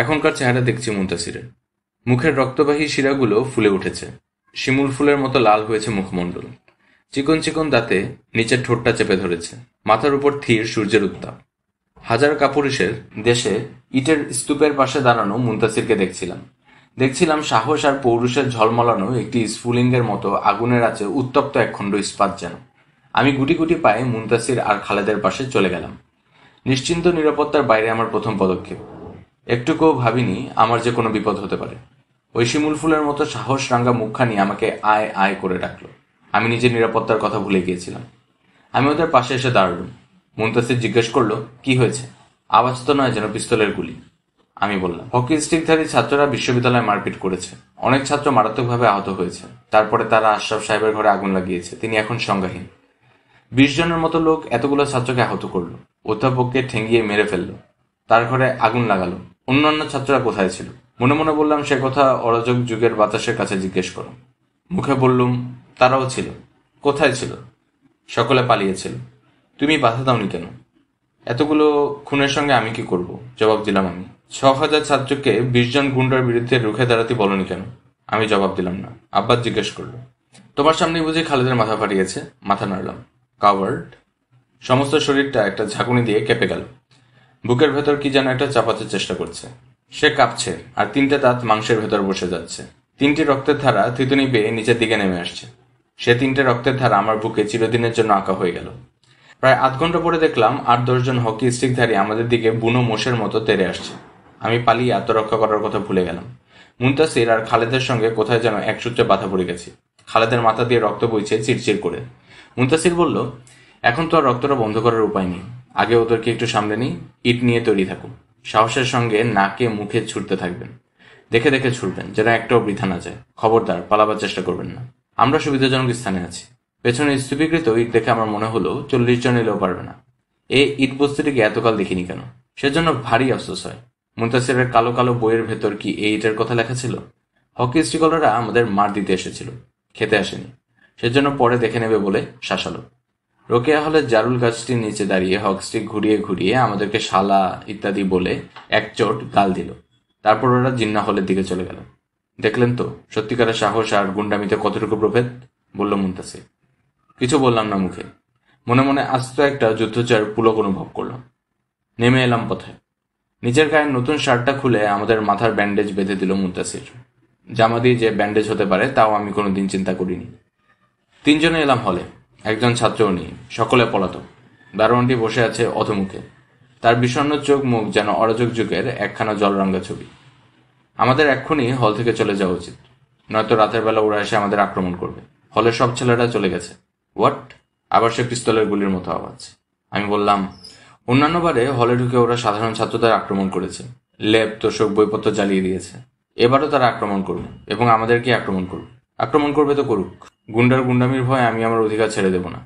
এখনকার চেহারা দেখছি মুন্তাসিরের মুখের রক্তবাহী শিরাগুলো ফুলে উঠেছে শিমুল ফুলের মতো লাল হয়েছে মুখমণ্ডল চিকন চিকন দাঁতে নিচের ঠোঁটটা চেপে ধরেছে মাথার উপর থির সূর্যের উত্তাপ হাজার কাপুরুষের দেশে ইটের স্তূপের পাশে দাঁড়ানো মুন্তাসিরকে দেখছিলাম দেখছিলাম সাহস আর পৌরুষের ঝলমলানো একটি স্ফুলিঙ্গের মতো আগুনের আছে উত্তপ্ত একখণ্ড ইস্পাত যেন আমি গুটি গুটি পায়ে মুন্তাসির আর খালেদের পাশে চলে গেলাম নিশ্চিন্ত নিরাপত্তার বাইরে আমার প্রথম পদক্ষেপ একটুকুও ভাবিনি আমার যে কোনো বিপদ হতে পারে ওই শিমুল ফুলের মতো সাহস রাঙ্গা মুখখানি আমাকে আয় আয় করে ডাকলো আমি নিজের নিরাপত্তার কথা ভুলে গিয়েছিলাম আমি ওদের পাশে এসে দাঁড়ালুম মুন্তাসির জিজ্ঞেস করলো কি হয়েছে আওয়াজ তো নয় যেন পিস্তলের গুলি আমি বললাম হকি স্টিকধারী ছাত্ররা বিশ্ববিদ্যালয়ে মারপিট করেছে অনেক ছাত্র মারাত্মকভাবে আহত হয়েছে তারপরে তারা আশরাফ সাহেবের ঘরে আগুন লাগিয়েছে তিনি এখন সংজ্ঞাহীন বিশ জনের মতো লোক এতগুলো ছাত্রকে আহত করলো অধ্যাপককে ঠেঙ্গিয়ে মেরে ফেললো তার ঘরে আগুন লাগালো অন্যান্য ছাত্ররা কোথায় ছিল মনে মনে বললাম সে কথা অরাজক যুগের বাতাসের কাছে জিজ্ঞেস করো মুখে বললুম তারাও ছিল কোথায় ছিল সকলে পালিয়েছিল তুমি বাধা দাওনি কেন এতগুলো খুনের সঙ্গে আমি কি করব জবাব দিলাম আমি ছ হাজার ছাত্রকে বিশ জন গুন্ডার বিরুদ্ধে রুখে দাঁড়াতে বলনি কেন আমি জবাব দিলাম না আব্বাস জিজ্ঞেস করলো তোমার সামনে বুঝে খালেদের মাথা ফাটিয়েছে মাথা নাড়লাম কাভার্ড সমস্ত শরীরটা একটা ঝাঁকুনি দিয়ে কেঁপে গেল বুকের ভেতর কি যেন একটা চাপাতে চেষ্টা করছে সে কাঁপছে আর তিনটে দাঁত মাংসের ভেতর বসে যাচ্ছে তিনটি রক্তের ধারা থিতুনি বেয়ে নিচের দিকে নেমে আসছে সে তিনটে রক্তের ধারা আমার বুকে চিরদিনের জন্য আঁকা হয়ে গেল প্রায় আধ ঘন্টা পরে দেখলাম আট দশজন হকি স্টিকধারী আমাদের দিকে বুনো মোষের মতো তেরে আসছে আমি পালিয়ে আত্মরক্ষা করার কথা ভুলে গেলাম মুন্তাসির আর খালেদের সঙ্গে কোথায় যেন এক সূত্রে বাধা পড়ে গেছে খালেদের মাথা দিয়ে রক্ত বইছে চিরচির করে মুন্তাসির বলল এখন তো আর রক্তটা বন্ধ করার উপায় নেই আগে ওদেরকে একটু সামলে নিই ইট নিয়ে তৈরি থাকুন সাহসের সঙ্গে নাকে মুখে ছুটতে থাকবেন দেখে দেখে ছুটবেন যেন একটাও বৃথা না যায় খবরদার পালাবার চেষ্টা করবেন না আমরা সুবিধাজনক স্থানে আছি পেছনে স্তূপীকৃত ইট দেখে আমার মনে হলো চল্লিশ জন এলেও পারবে না এই ইট বস্তুটিকে এতকাল দেখিনি কেন সেজন্য ভারী আফসোস হয় মুন্তাসিরের কালো কালো বইয়ের ভেতর কি এই ইটের কথা লেখা ছিল হকি স্টিকলাররা আমাদের মার দিতে এসেছিল খেতে আসেনি সেজন্য পরে দেখে নেবে বলে শাসালো রোকেয়া হলে জারুল গাছটির নিচে দাঁড়িয়ে হকস্টিক ঘুরিয়ে ঘুরিয়ে আমাদেরকে শালা ইত্যাদি বলে এক চোট গাল দিল তারপর ওরা জিন্না হলের দিকে চলে গেল দেখলেন তো সত্যিকারের সাহস আর গুন্ডামিতে কতটুকু প্রভেদ বলল মুন্তাসির কিছু বললাম না মুখে মনে মনে আস্ত একটা যুদ্ধচার পুলক অনুভব করল নেমে এলাম পথে নিজের গায়ের নতুন শার্টটা খুলে আমাদের মাথার ব্যান্ডেজ বেঁধে দিল মুন্তাসির জামা দিয়ে যে ব্যান্ডেজ হতে পারে তাও আমি কোনোদিন চিন্তা করিনি তিনজনে এলাম হলে একজন ছাত্রও নিয়ে সকলে পলাত দারোয়ানটি বসে আছে অধমুখে তার বিষণ্ন চোখ মুখ যেন অরাজক যুগের একখানা জলরঙ্গা ছবি আমাদের এক্ষুনি হল থেকে চলে যাওয়া উচিত নয়তো রাতের বেলা ওরা এসে আমাদের আক্রমণ করবে হলের সব ছেলেরা চলে গেছে হোয়াট আবার সে পিস্তলের গুলির মতো আওয়াজ আমি বললাম অন্যান্য বারে হলে ঢুকে ওরা সাধারণ ছাত্রদের আক্রমণ করেছে ল্যাব তোষক বইপত্র জ্বালিয়ে দিয়েছে এবারও তারা আক্রমণ করবে এবং আমাদেরকে আক্রমণ করবে আক্রমণ করবে তো করুক গুন্ডার গুন্ডামির ভয়ে আমি আমার অধিকার ছেড়ে দেব না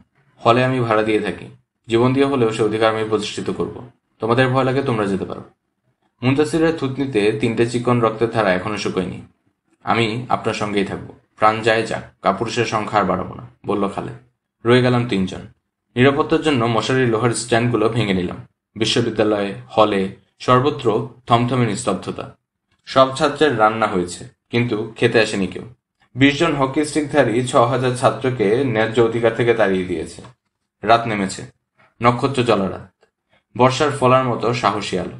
হলে আমি ভাড়া দিয়ে থাকি জীবন দিয়ে হলেও সে অধিকার আমি প্রতিষ্ঠিত করব তোমাদের ভয় লাগে তোমরা যেতে পারো মুন্তাসিরের থুতনিতে তিনটে চিকন রক্তের ধারা এখনো শুকোয়নি আমি আপনার সঙ্গেই থাকবো প্রাণ যায় যাক কাপুরুষের সংখ্যা আর বাড়াবো না বলল খালে রয়ে গেলাম তিনজন নিরাপত্তার জন্য মশারির লোহার স্ট্যান্ডগুলো ভেঙে নিলাম বিশ্ববিদ্যালয়ে হলে সর্বত্র থমথমে নিস্তব্ধতা সব ছাত্রের রান্না হয়েছে কিন্তু খেতে আসেনি কেউ বিশজন হকি স্টিকধারী ছ হাজার ছাত্রকে ন্যায্য অধিকার থেকে তাড়িয়ে দিয়েছে রাত নেমেছে নক্ষত্র জলরাত বর্ষার ফলার মতো সাহসী আলো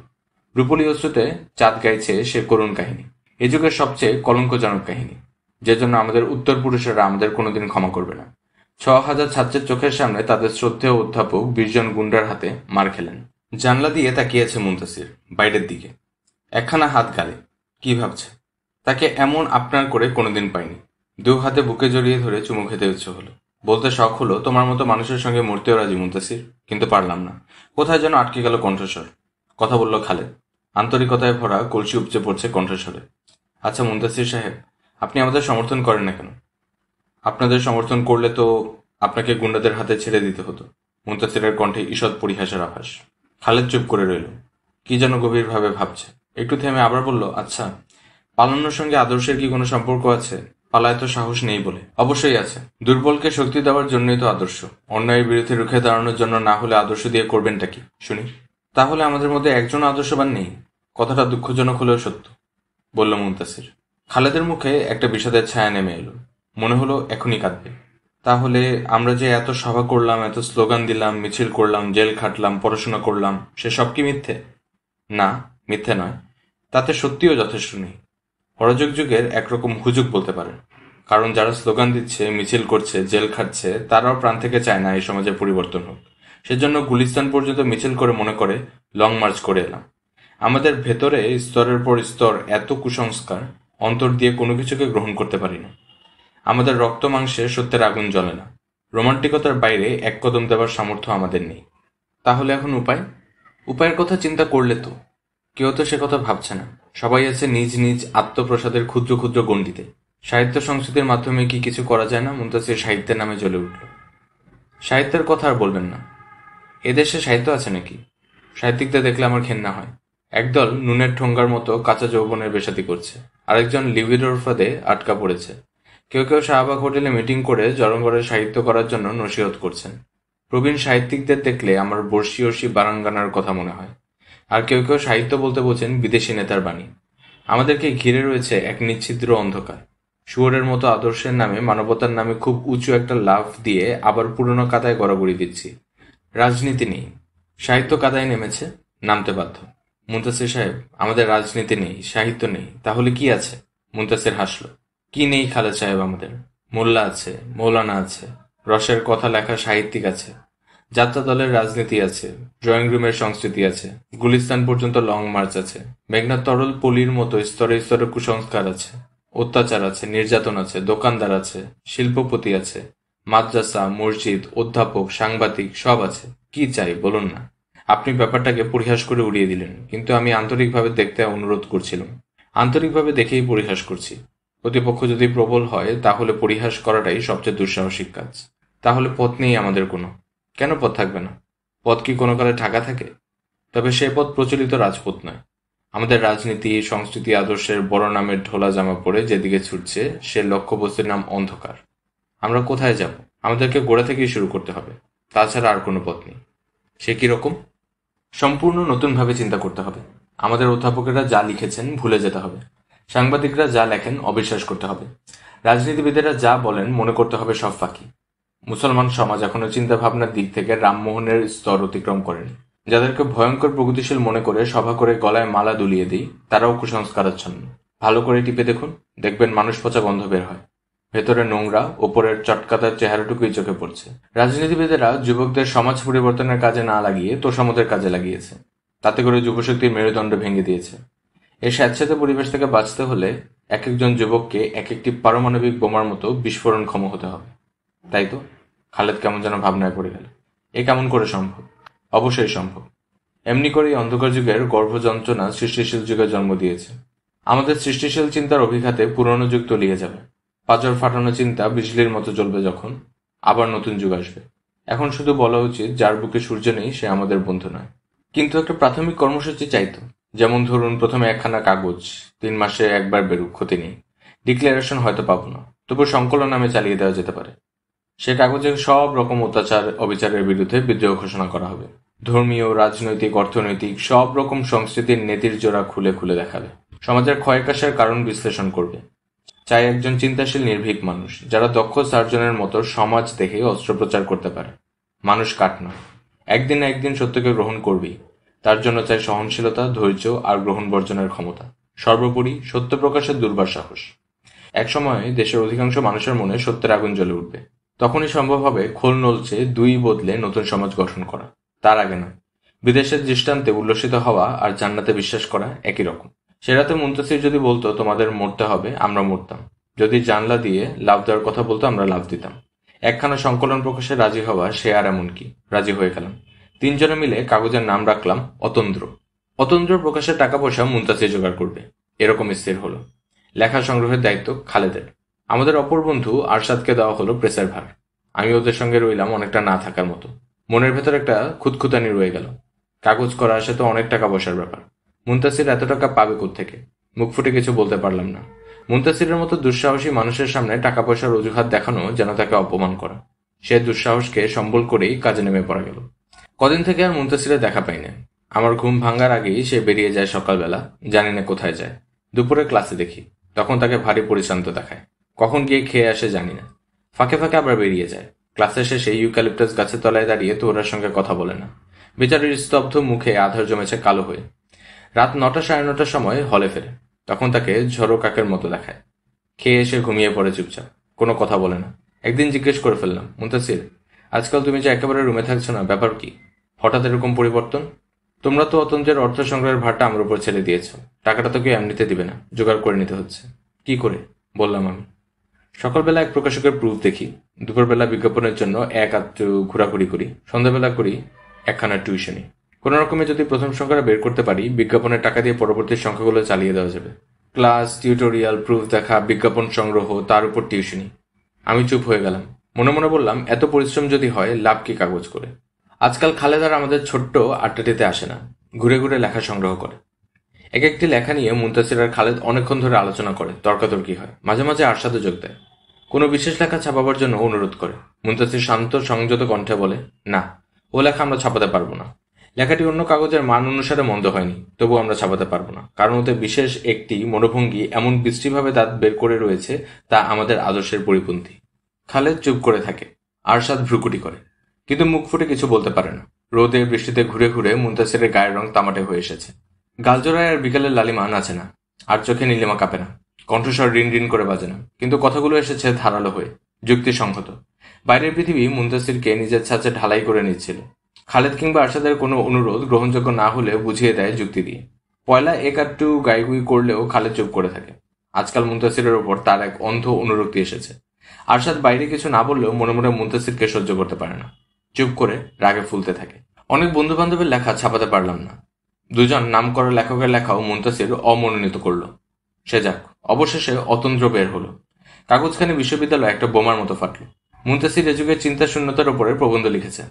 রূপলী অস্ত্রতে চাঁদ গাইছে সে করুণ কাহিনী এ যুগের সবচেয়ে কলঙ্কজনক কাহিনী যে জন্য আমাদের উত্তর পুরুষেরা আমাদের কোনোদিন ক্ষমা করবে না ছ হাজার ছাত্রের চোখের সামনে তাদের শ্রদ্ধেয় অধ্যাপক বিশজন গুন্ডার হাতে মার খেলেন জানলা দিয়ে তাকিয়েছে মুন্তাসির বাইরের দিকে একখানা হাত গালে কি ভাবছে তাকে এমন আপনার করে কোনোদিন পাইনি দু হাতে বুকে জড়িয়ে ধরে চুমু খেতে ইচ্ছে হলো বলতে শখ হলো তোমার মতো মানুষের সঙ্গে মূর্তিও রাজি মুন্তাসির কিন্তু পারলাম না কোথায় যেন আটকে গেল কণ্ঠস্বর কথা বলল খালেদ আন্তরিকতায় ভরা কলসি উপচে পড়ছে কণ্ঠস্বরে আচ্ছা মুন্তাসির সাহেব আপনি আমাদের সমর্থন করেন না কেন আপনাদের সমর্থন করলে তো আপনাকে গুন্ডাদের হাতে ছেড়ে দিতে হতো মুন্তাসিরের কণ্ঠে ঈষৎ পরিহাসের আভাস খালেদ চুপ করে রইল কি যেন গভীরভাবে ভাবছে একটু থেমে আবার বলল আচ্ছা পালানোর সঙ্গে আদর্শের কি কোনো সম্পর্ক আছে পালায় তো সাহস নেই বলে অবশ্যই আছে দুর্বলকে শক্তি দেওয়ার জন্যই তো আদর্শ অন্যায়ের বিরুদ্ধে রুখে দাঁড়ানোর জন্য না হলে আদর্শ দিয়ে করবেনটা কি শুনি তাহলে আমাদের মধ্যে একজন আদর্শবান নেই কথাটা দুঃখজনক হলেও সত্য, বলল মুমতাসির খালেদের মুখে একটা বিষাদের ছায়া নেমে এলো। মনে হলো এখনই কাঁদবে। তাহলে আমরা যে এত সভা করলাম এত স্লোগান দিলাম মিছিল করলাম জেল খাটলাম পড়াশোনা করলাম সে সব কি মিথ্যে না মিথ্যে নয় তাতে সত্যিও যথেষ্ট নেই অরাজক যুগের একরকম হুজুগ বলতে পারে কারণ যারা স্লোগান দিচ্ছে মিছিল করছে জেল খাটছে তারাও প্রাণ থেকে চায় না এই সমাজে পরিবর্তন হোক সেজন্য গুলিস্তান পর্যন্ত মিছিল করে মনে করে লং মার্চ করে এলাম আমাদের ভেতরে স্তরের পর স্তর এত কুসংস্কার অন্তর দিয়ে কোনো কিছুকে গ্রহণ করতে পারি না আমাদের রক্ত মাংসে সত্যের আগুন জ্বলে না রোমান্টিকতার বাইরে এক কদম দেবার সামর্থ্য আমাদের নেই তাহলে এখন উপায় উপায়ের কথা চিন্তা করলে তো কেউ তো সে কথা ভাবছে না সবাই আছে নিজ নিজ আত্মপ্রসাদের ক্ষুদ্র ক্ষুদ্র গণ্ডিতে সাহিত্য সংস্কৃতির মাধ্যমে কি কিছু করা যায় না মুমতাজের সাহিত্যের নামে জ্বলে উঠল সাহিত্যের কথা আর বলবেন না এদেশে সাহিত্য আছে নাকি সাহিত্যিকদের দেখলে আমার ঘেন্না হয় একদল নুনের ঠোঙ্গার মতো কাঁচা যৌবনের বেশাতি করছে আরেকজন লিভিডোর ফাঁদে আটকা পড়েছে কেউ কেউ শাহবাগ হোটেলে মিটিং করে জনগণের সাহিত্য করার জন্য নসিহত করছেন প্রবীণ সাহিত্যিকদের দেখলে আমার বর্ষীয়সী বারাঙ্গানার কথা মনে হয় আর কেউ কেউ সাহিত্য বলতে বলছেন বিদেশি নেতার বাণী আমাদেরকে ঘিরে রয়েছে এক নিচ্ছিদ্র অন্ধকার শুয়োরের মতো আদর্শের নামে মানবতার নামে খুব উঁচু একটা লাভ দিয়ে আবার পুরনো কাদায় গড়াগড়ি দিচ্ছি রাজনীতি নেই সাহিত্য কাদায় নেমেছে নামতে বাধ্য মুন্তাসির সাহেব আমাদের রাজনীতি নেই সাহিত্য নেই তাহলে কি আছে মুন্তাসির হাসল কি নেই খালেদ সাহেব আমাদের মোল্লা আছে মৌলানা আছে রসের কথা লেখা সাহিত্যিক আছে যাত্রা দলের রাজনীতি আছে ড্রয়িং রুমের সংস্কৃতি আছে গুলিস্তান পর্যন্ত লং মার্চ আছে মেঘনা তরল পলির মতো স্তরে স্তরে কুসংস্কার আছে অত্যাচার আছে নির্যাতন আছে দোকানদার আছে শিল্পপতি আছে মাদ্রাসা মসজিদ অধ্যাপক সাংবাদিক সব আছে কি চাই বলুন না আপনি ব্যাপারটাকে পরিহাস করে উড়িয়ে দিলেন কিন্তু আমি আন্তরিকভাবে দেখতে অনুরোধ করছিলাম আন্তরিকভাবে দেখেই পরিহাস করছি প্রতিপক্ষ যদি প্রবল হয় তাহলে পরিহাস করাটাই সবচেয়ে দুঃসাহসিক কাজ তাহলে পথ নেই আমাদের কোনো কেন পথ থাকবে না পথ কি কোনো কালে ঢাকা থাকে তবে সে পথ প্রচলিত রাজপথ নয় আমাদের রাজনীতি সংস্কৃতি আদর্শের বড় নামের ঢোলা জামা পরে যেদিকে ছুটছে সে লক্ষ্যবস্তুর নাম অন্ধকার আমরা কোথায় যাব আমাদেরকে গোড়া থেকেই শুরু করতে হবে তাছাড়া আর কোনো পথ নেই সে কীরকম সম্পূর্ণ নতুনভাবে চিন্তা করতে হবে আমাদের অধ্যাপকেরা যা লিখেছেন ভুলে যেতে হবে সাংবাদিকরা যা লেখেন অবিশ্বাস করতে হবে রাজনীতিবিদেরা যা বলেন মনে করতে হবে সব ফাঁকি মুসলমান সমাজ এখনো চিন্তাভাবনার দিক থেকে রামমোহনের স্তর অতিক্রম করেনি যাদেরকে ভয়ঙ্কর প্রগতিশীল মনে করে সভা করে গলায় মালা দুলিয়ে দিই তারাও কুসংস্কারাচ্ছন্ন ভালো করে টিপে দেখুন দেখবেন মানুষ পচা গন্ধ বের হয় ভেতরে নোংরা, ওপরের চটকাতার চেহারাটুকুই চোখে পড়ছে। রাজনীতিবিদেরা যুবকদের সমাজ পরিবর্তনের কাজে না লাগিয়ে তোষামতের কাজে লাগিয়েছে। তাতে করে যুবশক্তির মেরুদণ্ড ভেঙে দিয়েছে। এই স্যাঁতস্যাঁতে পরিবেশ থেকে বাঁচতে হলে এক একজন যুবককে এক একটি পারমাণবিক বোমার মতো বিস্ফোরণক্ষম হতে হবে তাই তো খালেদ কেমন যেন ভাবনায় পড়ে গেল এ কেমন করে সম্ভব অবশ্যই সম্ভব এমনি করেই অন্ধকার যুগের গর্ভ যন্ত্রণা সৃষ্টিশীল যুগে জন্ম দিয়েছে আমাদের সৃষ্টিশীল চিন্তার অভিঘাতে পুরনো যুগ তলিয়ে যাবে পাঁচর ফাটানো চিন্তা বিজলির মতো চলবে যখন আবার নতুন যুগ আসবে এখন শুধু বলা উচিত যার বুকে সূর্য নেই সে আমাদের বন্ধু নয় কিন্তু একটা প্রাথমিক কর্মসূচি চাইতো যেমন ধরুন প্রথমে একখানা কাগজ তিন মাসে একবার বেরুক ক্ষতি নেই ডিক্লারেশন হয়তো পাব না তবু সংকলন নামে চালিয়ে দেওয়া যেতে পারে সে কাগজে সব রকম অত্যাচার অবিচারের বিরুদ্ধে বিদ্রোহ ঘোষণা করা হবে ধর্মীয় রাজনৈতিক অর্থনৈতিক সব রকম সংস্কৃতির নেতির জোড়া খুলে খুলে দেখাবে সমাজের ক্ষয়কাশের কারণ বিশ্লেষণ করবে চাই একজন চিন্তাশীল নির্ভীক মানুষ, যারা দক্ষ সার্জনের মতো সমাজ দেখে অস্ত্রোপচার করতে পারে। মানুষ কাঠ নয়, একদিন একদিন সত্যকে গ্রহণ করবি তার জন্য চাই সহনশীলতা, ধৈর্য আর গ্রহণ বর্জনের ক্ষমতা। সর্বোপরি সত্য প্রকাশের দুর্বার সাহস। এক সময় দেশের অধিকাংশ মানুষের মনে সত্যের আগুন জ্বলে উঠবে। তখনই সম্ভব হবে খোল নলচে দুই বদলে নতুন সমাজ গঠন করা তার আগে না বিদেশের দৃষ্টান্তে উল্লসিত হওয়া আর জান্নাতে বিশ্বাস করা একই রকম সে রাতে মুন্তাসির যদি বলতো তোমাদের মরতে হবে আমরা মরতাম যদি জানলা দিয়ে লাভ দেওয়ার কথা বলতো আমরা লাভ দিতাম একখানা সংকলন প্রকাশে রাজি হওয়া সে আর এমন কি রাজি হয়ে গেলাম তিনজনে মিলে কাগজের নাম রাখলাম অতন্দ্র অতন্দ্র প্রকাশের টাকা পয়সা মুন্তাসির জোগাড় করবে এরকম স্থির হলো লেখা সংগ্রহের দায়িত্ব খালেদের আমাদের অপর বন্ধু আরশাদকে দেওয়া হলো প্রেসের ভার আমি ওদের সঙ্গে রইলাম অনেকটা না থাকার মতো মনের ভেতর একটা খুদখুতানি রয়ে গেল কাগজ করা আসে তো অনেক টাকা পয়সার ব্যাপার মুন্তাসির এত টাকা পাবে থেকে মুখ ফুটে কিছু বলতে পারলাম না মুন্তাসিরের মতো দুঃসাহসী মানুষের সামনে টাকা পয়সার অজুহাত দেখানো যেন তাকে অপমান করা সে দুঃসাহসকে সম্বল করেই কাজে নেমে পড়া গেল কদিন থেকে আর মুন্তাসিরা দেখা পাই না আমার ঘুম ভাঙার আগেই সে বেরিয়ে যায় সকালবেলা জানি না কোথায় যায় দুপুরে ক্লাসে দেখি তখন তাকে ভারী পরিশ্রান্ত দেখায় কখন গিয়ে খেয়ে আসে জানি না ফাঁকে ফাঁকে আবার বেরিয়ে যায় ক্লাসে শেষে ইউক্যালিপ্টাস গাছের তলায় দাঁড়িয়ে তোরার সঙ্গে কথা বলে না বেচারির স্তব্ধ মুখে আধার জমেছে কালো হয়ে রাত নটা সাড়ে নটার সময় হলে ফেরে তখন তাকে ঝড়ো কাকের মতো দেখায় খেয়ে এসে ঘুমিয়ে পড়ে চুপচাপ কোনো কথা বলে না একদিন জিজ্ঞেস করে ফেললাম মুন্তাসির আজকাল তুমি যে একেবারে রুমে থাকছো না ব্যাপার কি হঠাৎ এরকম পরিবর্তন তোমরা তো অতন্ত্রের অর্থ সংগ্রহের ভারটা আমার উপর ছেড়ে দিয়েছ টাকাটা তো কেউ এমনিতে দিবে না জোগাড় করে নিতে হচ্ছে কি করে বললাম আমি সকালবেলা এক প্রকাশকের প্রুফ দেখি দুপুরবেলা বিজ্ঞাপনের জন্য এক আধটু ঘোরাঘুরি করি সন্ধ্যাবেলা করি একখানা টিউশনি কোন রকমে যদি প্রথম সংখ্যাটা বের করতে পারি বিজ্ঞাপনের টাকা দিয়ে পরবর্তী সংখ্যাগুলো চালিয়ে দেওয়া যাবে ক্লাস টিউটোরিয়াল প্রুফ দেখা বিজ্ঞাপন সংগ্রহ তার উপর টিউশনি আমি চুপ হয়ে গেলাম মনে মনে বললাম এত পরিশ্রম যদি হয় লাভ কি কাগজ করে আজকাল খালেদার আমাদের ছোট্ট আড্ডাটিতে আসে না ঘুরে ঘুরে লেখা সংগ্রহ করে এক একটি লেখা নিয়ে মুন্তাসির আর খালেদ অনেকক্ষণ ধরে আলোচনা করে তর্কাতর্কি হয় মাঝে মাঝে আরশাদও যোগ দেয় কোনো বিশেষ লেখা ছাপাবার জন্য অনুরোধ করে মুন্তাসির শান্ত সংযত কণ্ঠে বলে না ও লেখা আমরা ছাপাতে পারবো না লেখাটি অন্য কাগজের মান অনুসারে মন্দ হয়নি তবু আমরা ছাপাতে পারবো না কারণ ওতে বিশেষ একটি মনোভঙ্গি এমন বিশ্রীভাবে দাঁত বের করে রয়েছে তা আমাদের আদর্শের পরিপন্থী খালেদ চুপ করে থাকে আরশাদ ভ্রুকুটি করে কিন্তু মুখ ফুটে কিছু বলতে পারে না রোদে বৃষ্টিতে ঘুরে ঘুরে মুন্তাসিরের গায়ের রং তামাটে হয়ে এসেছে গালজোড়ায় আর বিকালের লালিমান আছে না আর চোখে নীলিমা কাঁপে না কণ্ঠস্বর রিন রিন করে বাজে না কিন্তু কথাগুলো এসেছে ধারালো হয়ে যুক্তিসংহত বাইরের পৃথিবী মুন্তাসিরকে নিজের ছাঁচে ঢালাই করে নিচ্ছিল খালেদ কিংবা আরশাদের কোনো অনুরোধ গ্রহণযোগ্য না হলে বুঝিয়ে দেয় যুক্তি দিয়ে পয়লা এক আধটু গাইগুই করলেও খালেদ চুপ করে থাকে আজকাল মুন্তাসিরের ওপর তার এক অন্ধ অনুরোধটি এসেছে আরশাদ বাইরে কিছু না বললেও মনে মনে মুন্তাসিরকে সহ্য করতে পারে না চুপ করে রাগে ফুলতে থাকে অনেক বন্ধু বান্ধবের লেখা ছাপাতে পারলাম না দুজন নাম করা লেখকের লেখাও মুন্তাসির অমনোনীত করল সে যাক অবশেষে অতন্ত্র বের হলো কাগজখানি বিশ্ববিদ্যালয় একটা বোমার মতো ফাটল মুন্তাসির এযুগের শূন্যতার ওপরে প্রবন্ধ লিখেছে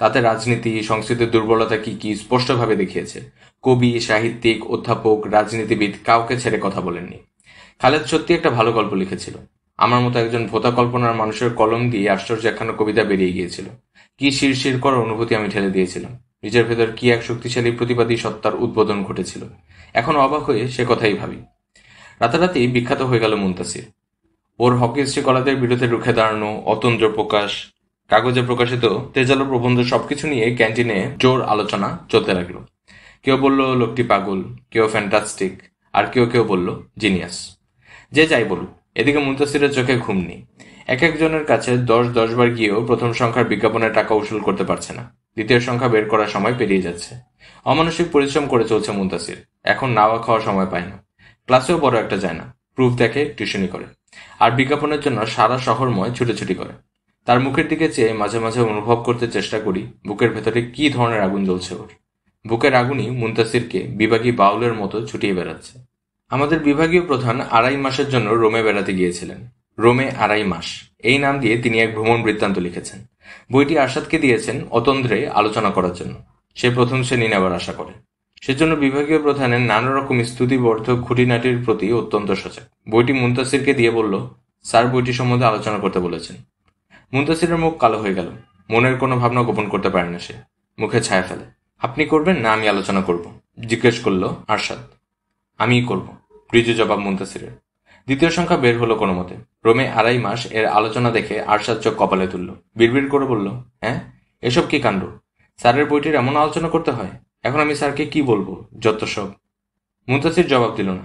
তাতে রাজনীতি সংস্কৃতির দুর্বলতা কি কি স্পষ্টভাবে দেখিয়েছে কবি সাহিত্যিক অধ্যাপক রাজনীতিবিদ কাউকে ছেড়ে কথা বলেননি খালেদ সত্যি একটা ভালো গল্প লিখেছিল আমার মতো একজন ভোতা কল্পনার মানুষের কলম দিয়ে আশ্চর্য একখানা কবিতা বেরিয়ে গিয়েছিল কি শিরশির করার অনুভূতি আমি ঠেলে দিয়েছিলাম নিজের ভেতর কি এক শক্তিশালী প্রতিবাদী সত্তার উদ্বোধন ঘটেছিল এখন অবাক হয়ে সে কথাই ভাবি রাতারাতি বিখ্যাত হয়ে গেল মুন্তাসির ওর হকি কলাদের বিরুদ্ধে রুখে দাঁড়ানো অতন্দ্র প্রকাশ কাগজে প্রকাশিত তেজালো প্রবন্ধ সবকিছু নিয়ে ক্যান্টিনে জোর আলোচনা চলতে লাগলো কেউ বলল লোকটি পাগল কেউ ফ্যান্টাস্টিক আর কেউ কেউ বলল জিনিয়াস যে যাই বলুক এদিকে মুন্তাসিরের চোখে ঘুম নেই এক একজনের কাছে দশ দশবার গিয়েও প্রথম সংখ্যার বিজ্ঞাপনের টাকা উসুল করতে পারছে না দ্বিতীয় সংখ্যা বের করার সময় পেরিয়ে যাচ্ছে অমানসিক পরিশ্রম করে চলছে মুন্তাসির এখন নাওয়া খাওয়ার সময় পায় না ক্লাসেও বড় একটা যায় না প্রুফ দেখে টিউশনি করে আর বিজ্ঞাপনের জন্য সারা শহরময় ছুটোছুটি করে তার মুখের দিকে চেয়ে মাঝে মাঝে অনুভব করতে চেষ্টা করি বুকের ভেতরে কি ধরনের আগুন জ্বলছে ওর বুকের আগুনই মুন্তাসিরকে বিভাগী বাউলের মতো ছুটিয়ে বেড়াচ্ছে আমাদের বিভাগীয় প্রধান আড়াই মাসের জন্য রোমে বেড়াতে গিয়েছিলেন রোমে আড়াই মাস এই নাম দিয়ে তিনি এক ভ্রমণ বৃত্তান্ত লিখেছেন বইটি আসাদকে দিয়েছেন অতন্দ্রে আলোচনা করার জন্য সে প্রথম শ্রেণী নেবার আশা করে সেজন্য বিভাগীয় প্রধানের নানা রকম স্তুতিবর্ধক খুঁটিনাটির প্রতি অত্যন্ত সজাগ বইটি মুন্তাসিরকে দিয়ে বলল স্যার বইটি সম্বন্ধে আলোচনা করতে বলেছেন মুন্তাসিরের মুখ কালো হয়ে গেল মনের কোনো ভাবনা গোপন করতে পারে না সে মুখে ছায়া ফেলে আপনি করবেন না আমি আলোচনা করব জিজ্ঞেস করলো আরশাদ আমিই করব রিজু জবাব মুন্তাসিরের দ্বিতীয় সংখ্যা বের হলো কোনো মতে রোমে আড়াই মাস এর আলোচনা দেখে আরশাদ চোখ কপালে তুলল বিড়বিড় করে বলল হ্যাঁ এসব কি কাণ্ড স্যারের বইটির এমন আলোচনা করতে হয় এখন আমি স্যারকে কি বলবো যত সব মুন্তাসির জবাব দিল না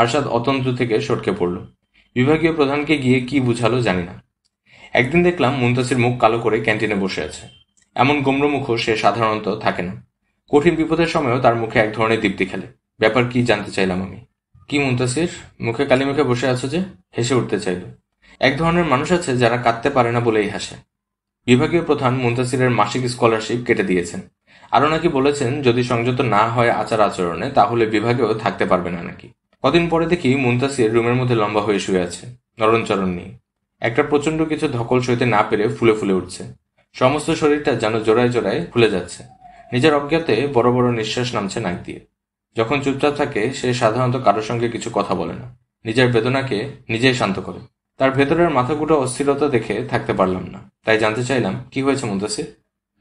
আরশাদ অতন্ত্র থেকে সটকে পড়ল বিভাগীয় প্রধানকে গিয়ে কি বুঝালো জানি না একদিন দেখলাম মুন্তাসির মুখ কালো করে ক্যান্টিনে বসে আছে এমন গোমড়ো মুখও সে সাধারণত থাকে না কঠিন বিপদের সময়ও তার মুখে এক ধরনের দীপ্তি খেলে ব্যাপার কি জানতে চাইলাম আমি কি মুন্তাসির মুখে কালি মুখে বসে আছো যে হেসে উঠতে চাইল এক ধরনের মানুষ আছে যারা কাঁদতে পারে না বলেই হাসে বিভাগীয় প্রধান মুন্তাসিরের মাসিক স্কলারশিপ কেটে দিয়েছেন আরও নাকি বলেছেন যদি সংযত না হয় আচার আচরণে তাহলে বিভাগেও থাকতে পারবে না নাকি কদিন পরে দেখি মুন্তাসির রুমের মধ্যে লম্বা হয়ে শুয়ে আছে নরণচরণ নেই একটা প্রচণ্ড কিছু ধকল সইতে না পেরে ফুলে ফুলে উঠছে সমস্ত শরীরটা যেন জোড়ায় জোড়ায় ফুলে যাচ্ছে নিজের অজ্ঞাতে বড় বড় নিঃশ্বাস নামছে নাক দিয়ে যখন চুপচাপ থাকে সে সাধারণত কারোর সঙ্গে কিছু কথা বলে না নিজের বেদনাকে নিজেই শান্ত করে তার ভেতরের মাথাগুটো অস্থিরতা দেখে থাকতে পারলাম না তাই জানতে চাইলাম কি হয়েছে মুন্তাসির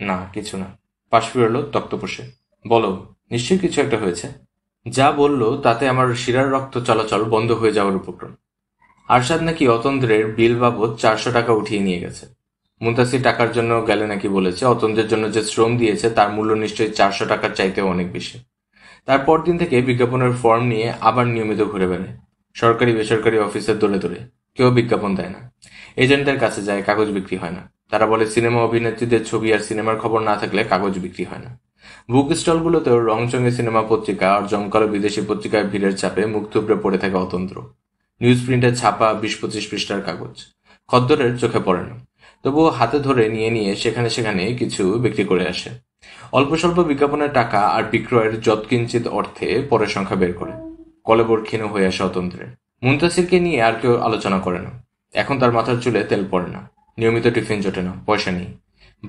না কিছু না পাশ ফিরল তক্তপোষে বলো নিশ্চয়ই কিছু একটা হয়েছে যা বলল তাতে আমার শিরার রক্ত চলাচল বন্ধ হয়ে যাওয়ার উপক্রম আরশাদ নাকি অতন্দ্রের বিল বাবদ চারশো টাকা উঠিয়ে নিয়ে গেছে মুন্তাসির টাকার জন্য গেলে নাকি বলেছে অতন্দ্রের জন্য যে শ্রম দিয়েছে তার মূল্য নিশ্চয়ই চারশো টাকার চাইতেও অনেক বেশি তারপর দিন থেকে বিজ্ঞাপনের ফর্ম নিয়ে আবার নিয়মিত ঘুরে বেড়ায় সরকারি বেসরকারি অফিসের দলে দৌড়ে কেউ বিজ্ঞাপন দেয় না এজেন্টদের কাছে যায় কাগজ বিক্রি হয় না তারা বলে সিনেমা অভিনেত্রীদের ছবি আর সিনেমার খবর না থাকলে কাগজ বিক্রি হয় না বুক স্টলগুলোতেও রংচঙে সিনেমা পত্রিকা আর জমকালো বিদেশি পত্রিকার ভিড়ের চাপে মুখ থুবড়ে পড়ে থাকে অতন্ত্র নিউজ প্রিন্টে ছাপা বিশ পঁচিশ পৃষ্ঠার কাগজ খদ্দরের চোখে পড়ে না তবুও হাতে ধরে নিয়ে নিয়ে সেখানে সেখানে কিছু বিক্রি করে আসে অল্প স্বল্প বিজ্ঞাপনের টাকা আর বিক্রয়ের যৎকিঞ্চিত অর্থে পরের সংখ্যা বের করে ক্ষীণ হয়ে আসে অতন্ত্রে মুন্তাসিরকে নিয়ে আর কেউ আলোচনা করে না এখন তার মাথার চুলে তেল পড়ে না নিয়মিত টিফিন জোটে না পয়সা নেই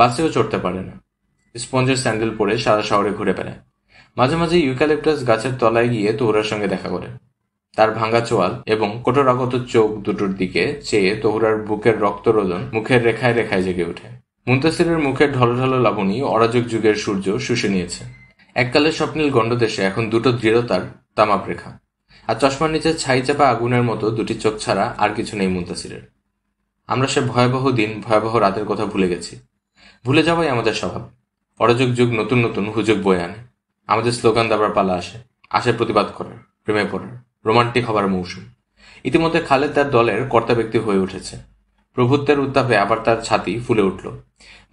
বাসেও চড়তে পারে না স্পঞ্জের স্যান্ডেল পরে সারা শহরে ঘুরে বেড়ায় মাঝে মাঝে ইউক্যালিপ্টাস গাছের তলায় গিয়ে তোহরার সঙ্গে দেখা করে তার ভাঙা চোয়াল এবং কোটরাগত চোখ দুটোর দিকে চেয়ে তহুরার বুকের রক্তরোদন মুখের রেখায় রেখায় জেগে ওঠে মুন্তাসিরের মুখে ঢলঢল লাবণী অরাজক যুগের সূর্য শুষে নিয়েছে এককালের স্বপ্নীল গণ্ডদেশে এখন দুটো দৃঢ়তার তামাপ রেখা আর চশমার নিচে ছাই চাপা আগুনের মতো দুটি চোখ ছাড়া আর কিছু নেই মুন্তাসিরের আমরা সে ভয়াবহ দিন ভয়াবহ রাতের কথা ভুলে গেছি ভুলে যাওয়াই আমাদের স্বভাব অরাজক যুগ নতুন নতুন হুজুগ বয়ে আনে আমাদের স্লোগান দাবার পালা আসে আসে প্রতিবাদ করে প্রেমে পড়ার রোমান্টিক হবার মৌসুম ইতিমধ্যে খালেদ তার দলের কর্তা ব্যক্তি হয়ে উঠেছে প্রভুত্বের উত্তাপে আবার তার ছাতি ফুলে উঠল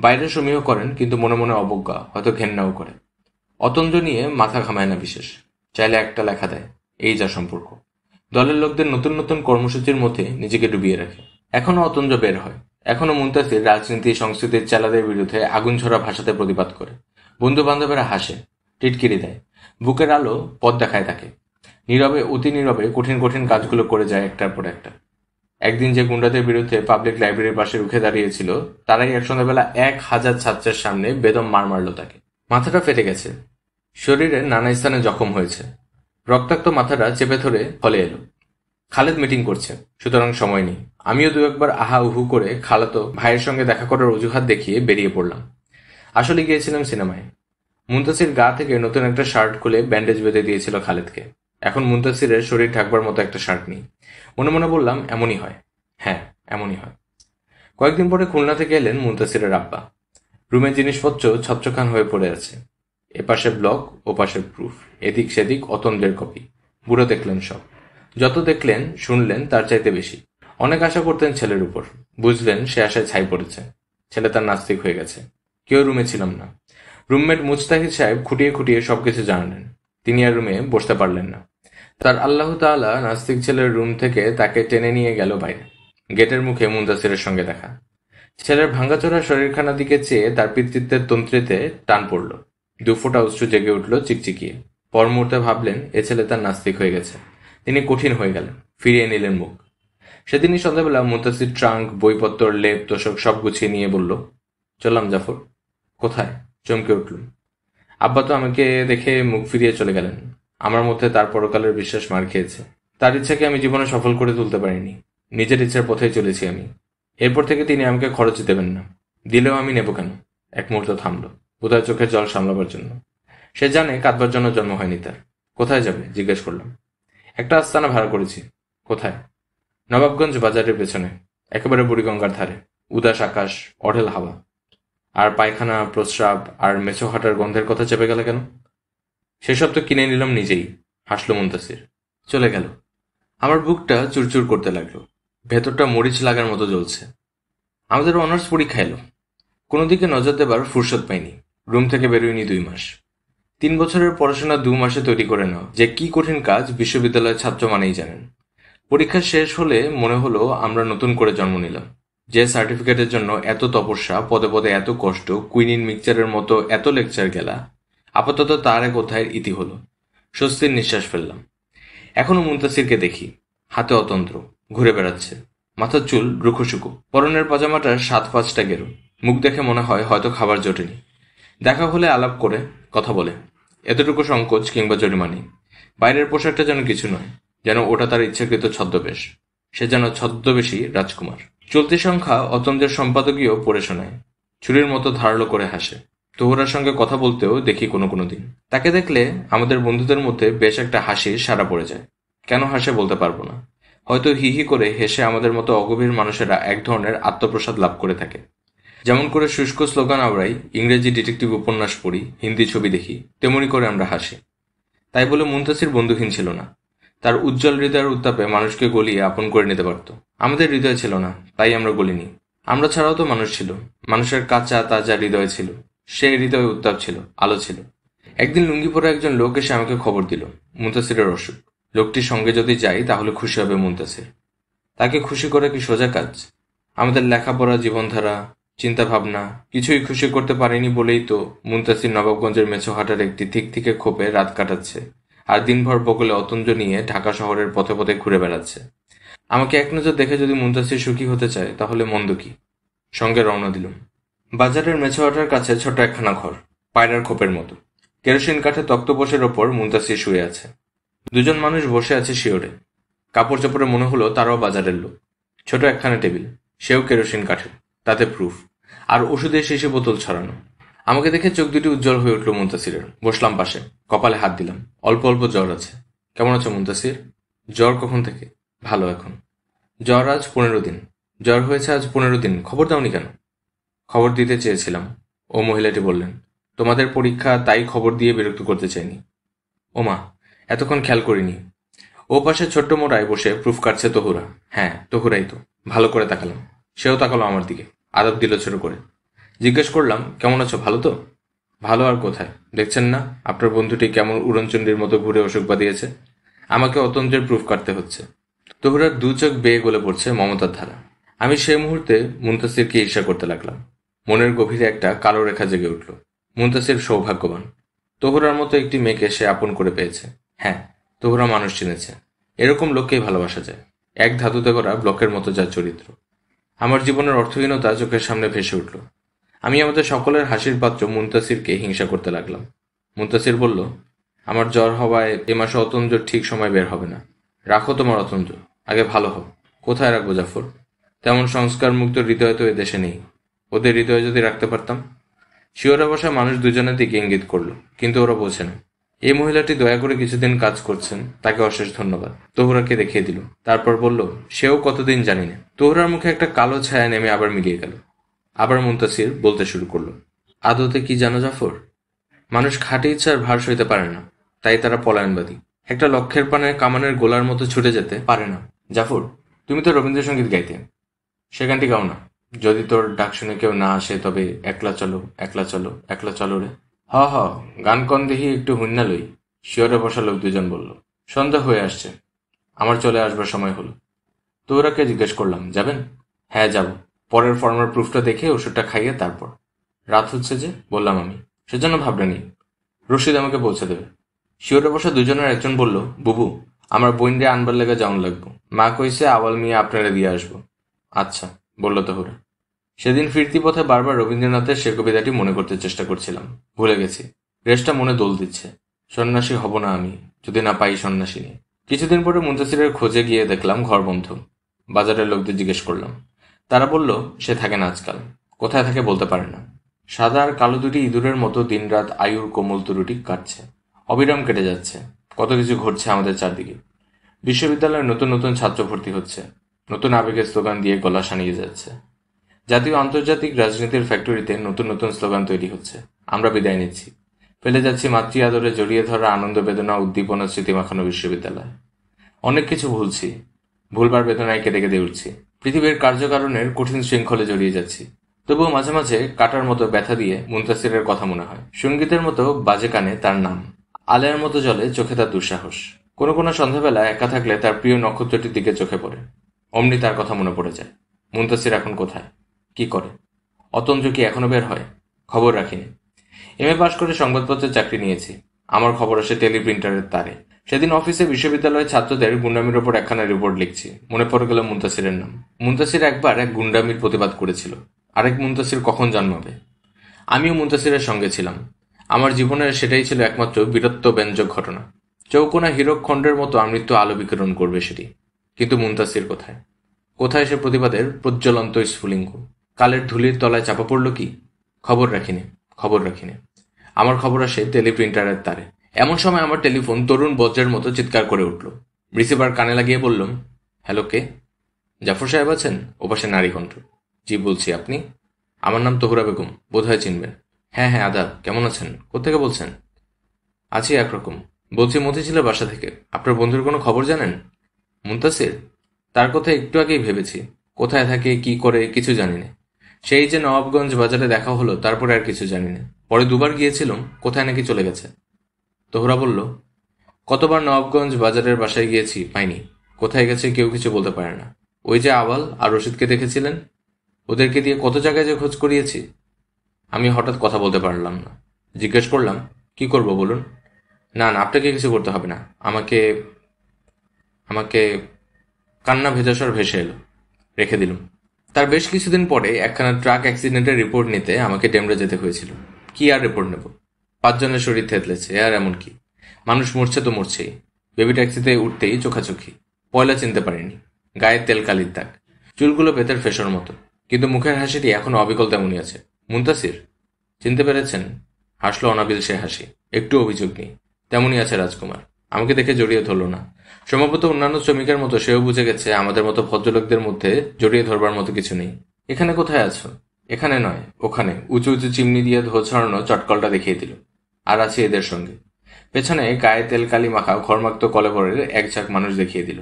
বাইরে সমীহ করেন কিন্তু মনে মনে অবজ্ঞা হয়তো ঘেন্নাও করে অতন্দ নিয়ে মাথা ঘামায় না বিশেষ চাইলে একটা লেখা দেয় এই যা সম্পর্ক দলের লোকদের নতুন নতুন কর্মসূচির মধ্যে নিজেকে ডুবিয়ে রাখে এখনও অতঞ্জ বের হয় এখনও মুন্তাসির রাজনীতি সংস্কৃতির চালাদের বিরুদ্ধে আগুন ছড়া ভাষাতে প্রতিবাদ করে বন্ধু বান্ধবেরা হাসে টিটকিরি দেয় বুকের আলো পথ দেখায় তাকে নীরবে অতি নীরবে কঠিন কঠিন কাজগুলো করে যায় একটার পর একটা একদিন যে গুন্ডাদের বিরুদ্ধে পাবলিক লাইব্রেরির পাশে রুখে দাঁড়িয়েছিল তারাই এক সন্ধ্যাবেলা এক হাজার ছাত্রের সামনে বেদম মার মারল তাকে মাথাটা ফেটে গেছে শরীরে নানা স্থানে জখম হয়েছে রক্তাক্ত মাথাটা চেপে ধরে ফলে এলো খালেদ মিটিং করছে সুতরাং সময় নেই আমিও দু একবার আহা উহু করে খালাতো ভাইয়ের সঙ্গে দেখা করার অজুহাত দেখিয়ে বেরিয়ে পড়লাম আসলে গিয়েছিলাম সিনেমায় মুন্তাসির গা থেকে নতুন একটা শার্ট খুলে ব্যান্ডেজ বেঁধে দিয়েছিল খালেদকে এখন মুন্তাসিরের শরীর ঢাকবার মতো একটা শার্ট নেই মনে মনে বললাম এমনই হয় হ্যাঁ এমনই হয় কয়েকদিন পরে খুলনা থেকে এলেন মুন্তাসিরের আব্বা রুমের জিনিসপত্র ছচ্ছখান হয়ে পড়ে আছে এপাশে ব্লক পাশের প্রুফ এদিক সেদিক অতন্দের কপি বুড়ো দেখলেন সব যত দেখলেন শুনলেন তার চাইতে বেশি অনেক আশা করতেন ছেলের উপর বুঝলেন সে আশায় ছাই পড়েছে ছেলে তার নাস্তিক হয়ে গেছে কেউ রুমে ছিলাম না রুমমেট মুস্তাহিদ সাহেব খুঁটিয়ে খুঁটিয়ে সবকিছু জানালেন তিনি আর রুমে বসতে পারলেন না তার আল্লাহ তালা নাস্তিক ছেলের রুম থেকে তাকে টেনে নিয়ে গেল বাইরে গেটের মুখে মুন্তাসিরের সঙ্গে দেখা ছেলের ভাঙ্গাচোরা শরীরখানা দিকে চেয়ে তার পিতৃত্বের তন্ত্রীতে টান পড়ল দুফোটা উৎসু জেগে উঠল চিকচিকিয়ে পর মুহূর্তে ভাবলেন এ ছেলে তার নাস্তিক হয়ে গেছে তিনি কঠিন হয়ে গেলেন ফিরিয়ে নিলেন মুখ সেদিনই সন্ধ্যাবেলা মুন্তাসির ট্রাঙ্ক বইপত্র লেপ তোষক সব গুছিয়ে নিয়ে বলল চললাম জাফর কোথায় চমকে উঠলুম আব্বা তো আমাকে দেখে মুখ ফিরিয়ে চলে গেলেন আমার মধ্যে তার পরকালের বিশ্বাস মার খেয়েছে তার ইচ্ছাকে আমি জীবনে সফল করে তুলতে পারিনি নিজের ইচ্ছার পথেই চলেছি আমি এরপর থেকে তিনি আমাকে খরচ দেবেন না দিলেও আমি নেব কেন এক মুহূর্ত থামল বোধহয় চোখের জল সামলাবার জন্য সে জানে কাঁদবার জন্য জন্ম হয়নি তার কোথায় যাবে জিজ্ঞেস করলাম একটা আস্তানা ভাড়া করেছি কোথায় নবাবগঞ্জ বাজারের পেছনে একেবারে বুড়িগঙ্গার ধারে উদাস আকাশ অঢেল হাওয়া আর পায়খানা প্রস্রাব আর মেছো হাঁটার গন্ধের কথা চেপে গেল কেন সেসব তো কিনে নিলাম নিজেই হাসলো মুন্তাসির চলে গেল আমার বুকটা চুরচুর করতে লাগলো ভেতরটা মরিচ লাগার মতো জ্বলছে আমাদের অনার্স পরীক্ষা এলো কোনো দিকে নজর দেবার ফুরসত পাইনি রুম থেকে বেরোয়নি দুই মাস তিন বছরের পড়াশোনা দু মাসে তৈরি করে নাও যে কি কঠিন কাজ বিশ্ববিদ্যালয়ের ছাত্র মানেই জানেন পরীক্ষা শেষ হলে মনে হলো আমরা নতুন করে জন্ম নিলাম যে সার্টিফিকেটের জন্য এত তপস্যা পদে পদে এত কষ্ট কুইনিন মিক্সচারের মতো এত লেকচার গেলা আপাতত তার এক অধ্যায়ের ইতি হলো স্বস্তির নিঃশ্বাস ফেললাম এখনও মুন্তাসিরকে দেখি হাতে অতন্ত্র ঘুরে বেড়াচ্ছে মাথার চুল রুখোশুকো পরনের পাজামাটার সাত পাঁচটা গেরো মুখ দেখে মনে হয় হয়তো খাবার জটেনি দেখা হলে আলাপ করে কথা বলে এতটুকু সংকোচ কিংবা জরিমানি বাইরের পোশাকটা যেন কিছু নয় যেন ওটা তার ইচ্ছাকৃত ছদ্মবেশ সে যেন ছদ্মবেশী রাজকুমার চলতি সংখ্যা অতন্দের সম্পাদকীয় পড়ে শোনায় ছুরির মতো ধারালো করে হাসে তোহরার সঙ্গে কথা বলতেও দেখি কোনো কোনো দিন তাকে দেখলে আমাদের বন্ধুদের মধ্যে বেশ একটা হাসি সারা পড়ে যায় কেন হাসে বলতে পারবো না হয়তো হি হি করে হেসে আমাদের মতো অগভীর মানুষেরা এক ধরনের আত্মপ্রসাদ লাভ করে থাকে যেমন করে শুষ্ক স্লোগান আওড়াই ইংরেজি ডিটেকটিভ উপন্যাস পড়ি হিন্দি ছবি দেখি তেমনি করে আমরা হাসি তাই বলে মুন্তাসির বন্ধুহীন ছিল না তার উজ্জ্বল হৃদয়ের উত্তাপে মানুষকে গলিয়ে আপন করে নিতে পারত আমাদের হৃদয় ছিল না তাই আমরা গলিনি আমরা ছাড়াও তো মানুষ ছিল মানুষের কাঁচা তাজা হৃদয় ছিল সেই হৃদয়ে উত্তাপ ছিল আলো ছিল একদিন লুঙ্গি পরে একজন লোক এসে আমাকে খবর দিল মুন্তাসিরের অসুখ লোকটির সঙ্গে যদি যাই তাহলে খুশি হবে মুন্তাসির তাকে খুশি করা কি সোজা কাজ আমাদের লেখাপড়া জীবনধারা চিন্তা ভাবনা কিছুই খুশি করতে পারেনি বলেই তো মুন্তাসির নবাবগঞ্জের মেছোহাটার একটি থিক থিকে খোপে রাত কাটাচ্ছে আর দিনভর বকুলে অতঞ্জ নিয়ে ঢাকা শহরের পথে পথে ঘুরে বেড়াচ্ছে আমাকে এক নজর দেখে যদি মুন্তাসির সুখী হতে চায় তাহলে মন্দ কি সঙ্গে রওনা দিলুম বাজারের মেছোয়াটার কাছে ছোট একখানা ঘর পায়রার খোপের মতো কেরোসিন কাঠে তক্তপোষের ওপর মুন্তাসির শুয়ে আছে দুজন মানুষ বসে আছে শিওরে কাপড় চাপড়ে মনে হলো তারাও বাজারের লোক ছোট একখানা টেবিল সেও কেরোসিন কাঠের তাতে প্রুফ আর ওষুধের শেষে বোতল ছড়ানো আমাকে দেখে চোখ দুটি উজ্জ্বল হয়ে উঠল মুন্তাসিরের বসলাম পাশে কপালে হাত দিলাম অল্প অল্প জ্বর আছে কেমন আছো মুন্তাসির জ্বর কখন থেকে ভালো এখন জ্বর আজ পনেরো দিন জ্বর হয়েছে আজ পনেরো দিন খবর দাওনি কেন খবর দিতে চেয়েছিলাম ও মহিলাটি বললেন তোমাদের পরীক্ষা তাই খবর দিয়ে বিরক্ত করতে চাইনি মা এতক্ষণ খেয়াল করিনি ও পাশে ছোট্ট মোড়ায় বসে প্রুফ কাটছে তহুরা হ্যাঁ তহুরাই তো ভালো করে তাকালাম সেও তাকালো আমার দিকে আদব দিল ছোট করে জিজ্ঞেস করলাম কেমন আছো ভালো তো ভালো আর কোথায় দেখছেন না আপনার বন্ধুটি কেমন উড়নচণ্ডীর মতো ঘুরে অসুখ বাঁধিয়েছে আমাকে অতন্ত্রের প্রুফ কাটতে হচ্ছে তহুরার দু চোখ বেয়ে গলে পড়ছে মমতার ধারা আমি সেই মুহূর্তে মুন্তাসিরকে ঈর্ষা করতে লাগলাম মনের গভীরে একটা কালো রেখা জেগে উঠল মুন্তাসির সৌভাগ্যবান তহুরার মতো একটি মেয়েকে সে আপন করে পেয়েছে হ্যাঁ তহুরা মানুষ চিনেছে এরকম লোককেই ভালোবাসা যায় এক ধাতুতে করা ব্লকের মতো যার চরিত্র আমার জীবনের অর্থহীনতা চোখের সামনে ভেসে উঠল আমি আমাদের সকলের হাসির পাত্র মুন্তাসিরকে হিংসা করতে লাগলাম মুন্তাসির বলল আমার জ্বর হওয়ায় এ মাসে অতঞ্জ ঠিক সময় বের হবে না রাখো তোমার অতঞ্জ আগে ভালো হোক কোথায় রাখবো জাফর তেমন সংস্কার মুক্ত হৃদয় তো দেশে নেই ওদের হৃদয় যদি রাখতে পারতাম শিওরা বসা মানুষ দুজনের দিকে ইঙ্গিত করলো কিন্তু ওরা বোঝে না এই মহিলাটি দয়া করে কিছুদিন কাজ করছেন তাকে অশেষ ধন্যবাদ তোহরাকে দেখিয়ে দিল তারপর বলল সেও কতদিন জানি না তোহরার মুখে একটা কালো ছায়া নেমে আবার মিলিয়ে গেল আবার মুনতাসির বলতে শুরু করল আদতে কি জানো জাফর মানুষ খাটি ইচ্ছার ভার সইতে পারে না তাই তারা পলায়নবাদী একটা লক্ষ্যের পানে কামানের গোলার মতো ছুটে যেতে পারে না জাফর তুমি তো রবীন্দ্রসঙ্গীত গাইতে সেখানটি গাও না যদি তোর ডাক শুনে কেউ না আসে তবে একলা চলো একলা চলো একলা চলো রে হ হ গান কন দেহি একটু হুন্না লই শিওরে বসা লোক দুজন বলল সন্ধ্যা হয়ে আসছে আমার চলে আসবার সময় হলো তো কে জিজ্ঞেস করলাম যাবেন হ্যাঁ যাব পরের ফর্মের প্রুফটা দেখে ওষুধটা খাইয়ে তারপর রাত হচ্ছে যে বললাম আমি সেজন্য ভাবনা নেই রশিদ আমাকে পৌঁছে দেবে শিওরে বসে দুজনের একজন বলল বুবু আমার বইনরে আনবার লেগে যাওন লাগবো মা কইছে আওয়াল মিয়া আপনারা দিয়ে আসবো আচ্ছা বলল তহুরা সেদিন ফিরতি পথে বারবার রবীন্দ্রনাথের সে কবিতাটি মনে করতে চেষ্টা করছিলাম ভুলে গেছি রেস্টটা মনে দোল দিচ্ছে সন্ন্যাসী হব না আমি যদি না পাই সন্ন্যাসী কিছুদিন পরে মুন্তাসিরের খোঁজে গিয়ে দেখলাম ঘর বন্ধু বাজারের লোকদের জিজ্ঞেস করলাম তারা বলল সে থাকে না আজকাল কোথায় থাকে বলতে পারে না সাদা আর কালো দুটি ইঁদুরের মতো দিনরাত আয়ুর কোমল তুরুটি কাটছে অবিরাম কেটে যাচ্ছে কত কিছু ঘটছে আমাদের চারদিকে বিশ্ববিদ্যালয়ে নতুন নতুন ছাত্র ভর্তি হচ্ছে নতুন আবেগের স্লোগান দিয়ে গলা সানিয়ে যাচ্ছে জাতীয় আন্তর্জাতিক রাজনীতির ফ্যাক্টরিতে নতুন নতুন স্লোগান তৈরি হচ্ছে আমরা বিদায় নিচ্ছি ফেলে যাচ্ছি মাতৃ আদরে জড়িয়ে ধরা আনন্দ বেদনা উদ্দীপনা স্মৃতি মাখানো বিশ্ববিদ্যালয় অনেক কিছু ভুলছি ভুলবার বেদনায় কেঁদে কেঁদে উঠছি পৃথিবীর কার্যকারণের কঠিন শৃঙ্খলে জড়িয়ে যাচ্ছি তবুও মাঝে মাঝে কাটার মতো ব্যথা দিয়ে মুন্তাসিরের কথা মনে হয় সঙ্গীতের মতো বাজে কানে তার নাম আলেয়ার মতো জলে চোখে তার দুঃসাহস কোনো কোনো সন্ধ্যাবেলা একা থাকলে তার প্রিয় নক্ষত্রটির দিকে চোখে পড়ে অমনি তার কথা মনে পড়ে যায় মুন্তাসির এখন কোথায় কি করে অতন্ত্র কি এখনো বের হয় খবর রাখিনি এম এ পাশ করে সংবাদপত্রের চাকরি নিয়েছি আমার খবর আসে টেলিপ্রিন্টারের তারে সেদিন অফিসে বিশ্ববিদ্যালয়ের ছাত্রদের গুন্ডামির ওপর একখানা রিপোর্ট লিখছি মনে পড়ে গেল মুন্তাসিরের নাম মুন্তাসির একবার এক গুন্ডামির প্রতিবাদ করেছিল আরেক মুন্তাসির কখন জন্মাবে আমিও মুন্তাসিরের সঙ্গে ছিলাম আমার জীবনের সেটাই ছিল একমাত্র বীরত্ব ব্যঞ্জক ঘটনা চৌকোনা হীরক খণ্ডের মতো আমৃত্য আলো বিকিরণ করবে সেটি কিন্তু মুন্তাসির কোথায় কোথায় সে প্রতিবাদের প্রজ্বলন্ত স্ফুলিঙ্গ কালের ধুলির তলায় চাপা পড়ল কি খবর রাখিনি খবর রাখিনি আমার খবর আসে টেলিপ্রিন্টারের তারে এমন সময় আমার টেলিফোন তরুণ বজ্রের মতো চিৎকার করে উঠল রিসিভার কানে লাগিয়ে বললাম হ্যালো কে জাফর সাহেব আছেন ওপাশে নারী কণ্ঠ জি বলছি আপনি আমার নাম তহুরা বেগম বোধহয় চিনবেন হ্যাঁ হ্যাঁ আদাব কেমন আছেন কোথেকে বলছেন আছি একরকম বলছি মতিঝিলের বাসা থেকে আপনার বন্ধুর কোনো খবর জানেন মুন্তাসির তার কথা একটু আগেই ভেবেছি কোথায় থাকে কি করে কিছু জানি না সেই যে নবাবগঞ্জ বাজারে দেখা হলো তারপরে আর কিছু জানি না পরে দুবার গিয়েছিলাম কোথায় নাকি চলে গেছে তোহরা বলল কতবার নবাবগঞ্জ বাজারের বাসায় গিয়েছি পাইনি কোথায় গেছে কেউ কিছু বলতে পারে না ওই যে আবাল আর রশিদকে দেখেছিলেন ওদেরকে দিয়ে কত জায়গায় যে খোঁজ করিয়েছি আমি হঠাৎ কথা বলতে পারলাম না জিজ্ঞেস করলাম কি করব বলুন না না আপনাকে কিছু করতে হবে না আমাকে আমাকে কান্না ভেজাসর ভেসে এলো রেখে দিলাম তার বেশ কিছুদিন পরে একখানা ট্রাক অ্যাক্সিডেন্টের রিপোর্ট নিতে আমাকে ডেমরে যেতে হয়েছিল কি আর রিপোর্ট নেব পাঁচজনের শরীর থেতলেছে আর এমন কি মানুষ মরছে তো মরছেই বেবি ট্যাক্সিতে উঠতেই চোখাচোখি পয়লা চিনতে পারিনি গায়ে তেল কালির দাগ চুলগুলো বেতের ফেসর মতো কিন্তু মুখের হাসিটি এখন অবিকল তেমনই আছে মুন্তাসির চিনতে পেরেছেন হাসলো অনাবিল সে হাসি একটু অভিযোগ নেই তেমনই আছে রাজকুমার আমাকে দেখে জড়িয়ে ধরল না সম্ভবত অন্যান্য শ্রমিকের মতো সেও বুঝে গেছে আমাদের মতো ভদ্রলোকদের মধ্যে জড়িয়ে ধরবার মতো কিছু নেই এখানে কোথায় আছো এখানে নয় ওখানে উঁচু উঁচু চিমনি দিয়ে ধোঁ ছড়ানো চটকলটা দেখিয়ে দিল আর আছে এদের সঙ্গে পেছনে গায়ে তেল কালি মাখা ঘরমাক্ত কলেভরের এক ঝাঁক মানুষ দেখিয়ে দিল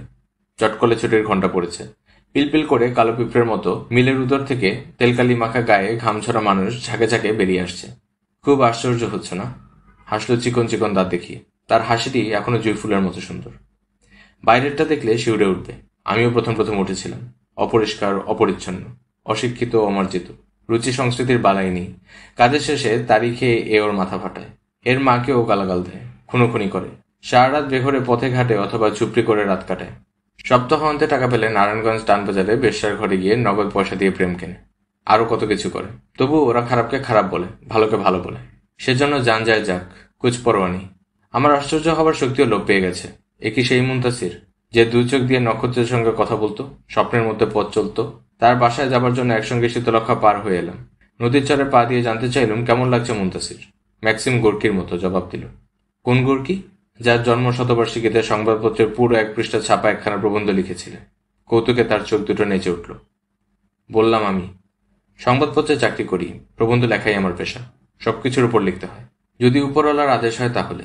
চট ছুটির ঘন্টা পড়েছে পিলপিল করে কালো পিঁপড়ের মতো মিলের উদর থেকে তেলকালি মাখা গায়ে ঘাম ছড়া মানুষ ঝাঁকে ঝাঁকে বেরিয়ে আসছে খুব আশ্চর্য হচ্ছে না হাসলো চিকন চিকন দাঁত দেখিয়ে তার হাসিটি এখনো জুই ফুলের মতো সুন্দর বাইরেরটা দেখলে শিউরে উঠবে আমিও প্রথম প্রথম উঠেছিলাম অপরিষ্কার অপরিচ্ছন্ন অশিক্ষিত অমার্জিত রুচি সংস্কৃতির বালাই নেই কাজের শেষে তারিখে এ ওর মাথা ফাটায় এর মাকেও গালাগাল দেয় খুনোখুনি করে সারা রাত বেঘরে পথে ঘাটে অথবা ঝুপড়ি করে রাত কাটে সপ্তাহ অন্তে টাকা পেলে নারায়ণগঞ্জ টানবাজারে বেশার ঘরে গিয়ে নগদ পয়সা দিয়ে প্রেম কেনে আরও কত কিছু করে তবু ওরা খারাপকে খারাপ বলে ভালোকে ভালো বলে সেজন্য যান যায় যাক কুচ পরোয়ানি আমার আশ্চর্য হবার শক্তিও লোপ পেয়ে গেছে এ কি সেই মুন্তাসির যে দু চোখ দিয়ে নক্ষত্রের সঙ্গে কথা বলতো স্বপ্নের মধ্যে পথ চলতো তার বাসায় যাবার জন্য একসঙ্গে শীতলক্ষা পার হয়ে এলাম নদীর চরে পা দিয়ে জানতে চাইলুম কেমন লাগছে মুন্তাসির ম্যাক্সিম গোর্কির মতো জবাব দিল কোন গোর্কি যার জন্ম শতবার্ষিকীতে সংবাদপত্রের পুরো এক পৃষ্ঠা ছাপা একখানা প্রবন্ধ লিখেছিলেন কৌতুকে তার চোখ দুটো নেচে উঠল বললাম আমি সংবাদপত্রে চাকরি করি প্রবন্ধ লেখাই আমার পেশা সবকিছুর উপর লিখতে হয় যদি উপরওয়ালার আদেশ হয় তাহলে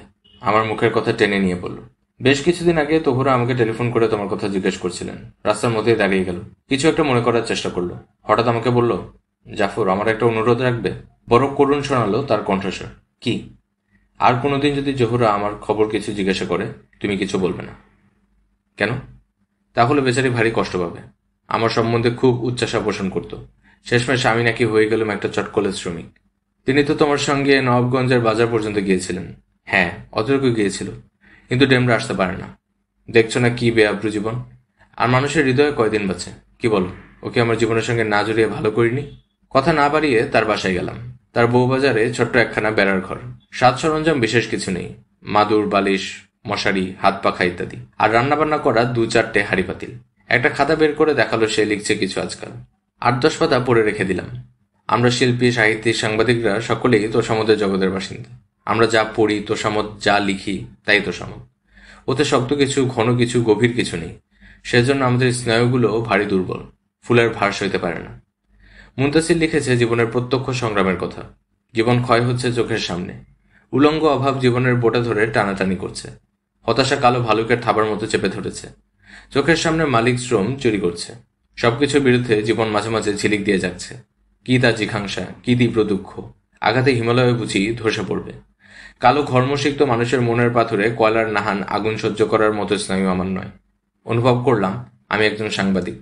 আমার মুখের কথা টেনে নিয়ে বলল বেশ কিছুদিন আগে তোহরা আমাকে টেলিফোন করে তোমার কথা জিজ্ঞেস করছিলেন রাস্তার মধ্যেই দাঁড়িয়ে গেল কিছু একটা মনে করার চেষ্টা করলো হঠাৎ আমাকে বলল জাফর আমার একটা অনুরোধ রাখবে বড় করুণ শোনালো তার কণ্ঠস্বর কি আর কোনোদিন যদি জহুরা আমার খবর কিছু জিজ্ঞাসা করে তুমি কিছু বলবে না কেন তাহলে বেচারি ভারী কষ্ট পাবে আমার সম্বন্ধে খুব উচ্চাসা পোষণ করতো শেষমেশ আমি নাকি হয়ে গেলাম একটা চটকলের শ্রমিক তিনি তো তোমার সঙ্গে নবাবগঞ্জের বাজার পর্যন্ত গিয়েছিলেন হ্যাঁ অতর্ক গিয়েছিল কিন্তু ডেমরা আসতে পারে না দেখছো না কি বেআব্রু জীবন আর মানুষের হৃদয়ে কয়দিন বাঁচে কি বলো ওকে আমার জীবনের সঙ্গে না জড়িয়ে ভালো করিনি কথা না বাড়িয়ে তার বাসায় গেলাম তার বউবাজারে ছোট্ট একখানা বেড়ার ঘর সাজ সরঞ্জাম বিশেষ কিছু নেই মাদুর বালিশ মশারি হাত পাখা ইত্যাদি আর রান্নাবান্না করা দু চারটে হাড়ি পাতিল একটা খাতা বের করে দেখালো সে লিখছে কিছু আজকাল আট দশ পাতা পড়ে রেখে দিলাম আমরা শিল্পী সাহিত্যিক সাংবাদিকরা সকলেই তোষামদের জগতের বাসিন্দা আমরা যা পড়ি তোষামত যা লিখি তাই তোষামত ওতে শক্ত কিছু ঘন কিছু গভীর কিছু নেই সেজন্য আমাদের স্নায়ুগুলো ভারী দুর্বল ফুলের ভার সইতে পারে না মুন্তাসির লিখেছে জীবনের প্রত্যক্ষ সংগ্রামের কথা জীবন ক্ষয় হচ্ছে চোখের সামনে উলঙ্গ অভাব জীবনের বোটা ধরে টানাটানি করছে হতাশা কালো ভালুকের থাবার মতো চেপে ধরেছে চোখের সামনে মালিক শ্রম চুরি করছে সবকিছুর বিরুদ্ধে জীবন মাঝে মাঝে ঝিলিক দিয়ে যাচ্ছে কি তা জিঘাংসা কি তীব্র দুঃখ আঘাতে হিমালয় বুঝি ধসে পড়বে কালো ঘর্মসিক্ত মানুষের মনের পাথরে কয়লার নাহান আগুন সহ্য করার মতো স্নায়ু আমার নয় অনুভব করলাম আমি একজন সাংবাদিক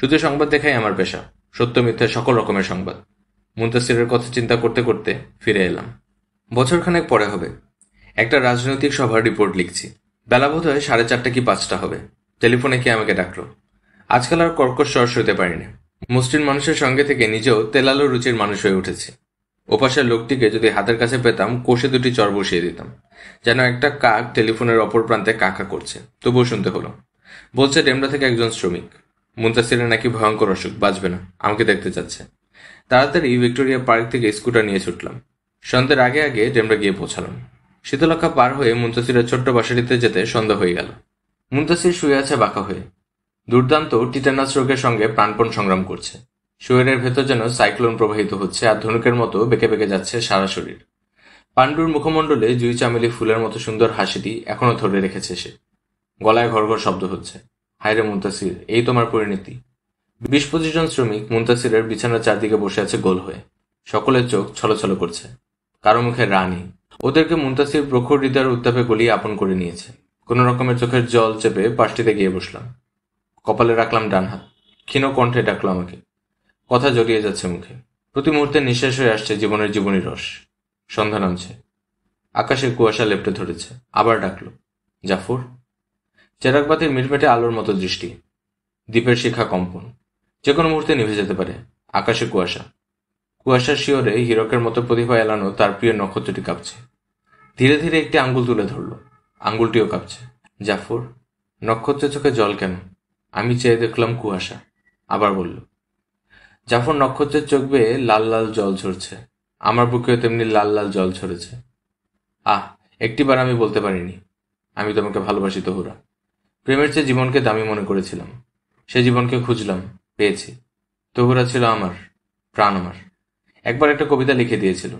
শুধু সংবাদ দেখাই আমার পেশা সত্য মিথ্যা সকল রকমের সংবাদ মুন্তাসিরের কথা চিন্তা করতে করতে ফিরে এলাম বছরখানেক পরে হবে একটা রাজনৈতিক সভার রিপোর্ট লিখছি বেলা বোধ হয় সাড়ে চারটা কি পাঁচটা হবে টেলিফোনে কে আমাকে ডাকলো আজকাল আর কর্কশ স্বর শুতে পারিনি মুসলিম মানুষের সঙ্গে থেকে নিজেও তেলালো রুচির মানুষ হয়ে উঠেছে ওপাশের লোকটিকে যদি হাতের কাছে পেতাম কোষে দুটি চর বসিয়ে দিতাম যেন একটা কাক টেলিফোনের অপর প্রান্তে কাকা করছে তবুও শুনতে হলো বলছে ডেমরা থেকে একজন শ্রমিক মুন্তাসিরের নাকি ভয়ঙ্কর অসুখ বাঁচবে না আমাকে দেখতে চাচ্ছে তাড়াতাড়ি ভিক্টোরিয়া পার্ক থেকে স্কুটার নিয়ে ছুটলাম সন্ধ্যের আগে আগে ডেমরা গিয়ে পৌঁছালাম শীতলক্ষা পার হয়ে মুন্তাসিরের ছোট্ট বাসাটিতে যেতে সন্ধ্যা হয়ে গেল মুন্তাসির শুয়ে আছে বাঁকা হয়ে দুর্দান্ত টিটানাস রোগের সঙ্গে প্রাণপণ সংগ্রাম করছে শরীরের ভেতর যেন সাইক্লোন প্রবাহিত হচ্ছে আর ধনুকের মতো বেঁকে বেঁকে যাচ্ছে সারা শরীর পাণ্ডুর মুখমণ্ডলে জুই চামেলি ফুলের মতো সুন্দর হাসিটি এখনও ধরে রেখেছে সে গলায় ঘর ঘর শব্দ হচ্ছে হায়রে মুন্তাসির এই তোমার পরিণতি বিশ পঁচিশ জন শ্রমিক মুন্তাসিরের বিছানার চারদিকে বসে আছে গোল হয়ে সকলের চোখ ছলছল করছে কারো মুখে রানী ওদেরকে মুন্তাসির প্রখর হৃদয়ের উত্তাপে গলি আপন করে নিয়েছে কোন রকমের চোখের জল চেপে পাশটিতে গিয়ে বসলাম কপালে রাখলাম ডান হাত ক্ষীণ কণ্ঠে ডাকলো আমাকে কথা জড়িয়ে যাচ্ছে মুখে প্রতি মুহূর্তে নিঃশ্বাস হয়ে আসছে জীবনের জীবনী রস সন্ধ্যা নামছে আকাশে কুয়াশা লেপটে ধরেছে আবার ডাকলো জাফর চেরাকবাতির মিটমেটে আলোর মতো দৃষ্টি দ্বীপের শিখা কম্পন যে কোনো মুহূর্তে নিভে যেতে পারে আকাশে কুয়াশা কুয়াশার শিওরে হিরকের মতো প্রতিভা এলানো তার প্রিয় নক্ষত্রটি কাঁপছে ধীরে ধীরে একটি আঙ্গুল তুলে ধরল আঙ্গুলটিও কাঁপছে জাফর নক্ষত্রের চোখে জল কেন আমি চেয়ে দেখলাম কুয়াশা আবার বলল জাফর নক্ষত্রের চোখ বেয়ে লাল লাল জল ঝরছে আমার বুকেও তেমনি লাল লাল জল ঝরেছে আহ একটিবার আমি বলতে পারিনি আমি তোমাকে ভালোবাসি তহুরা প্রেমের চেয়ে জীবনকে দামি মনে করেছিলাম সে জীবনকে খুঁজলাম পেয়েছি তহুরা ছিল আমার প্রাণ আমার একবার একটা কবিতা লিখে দিয়েছিল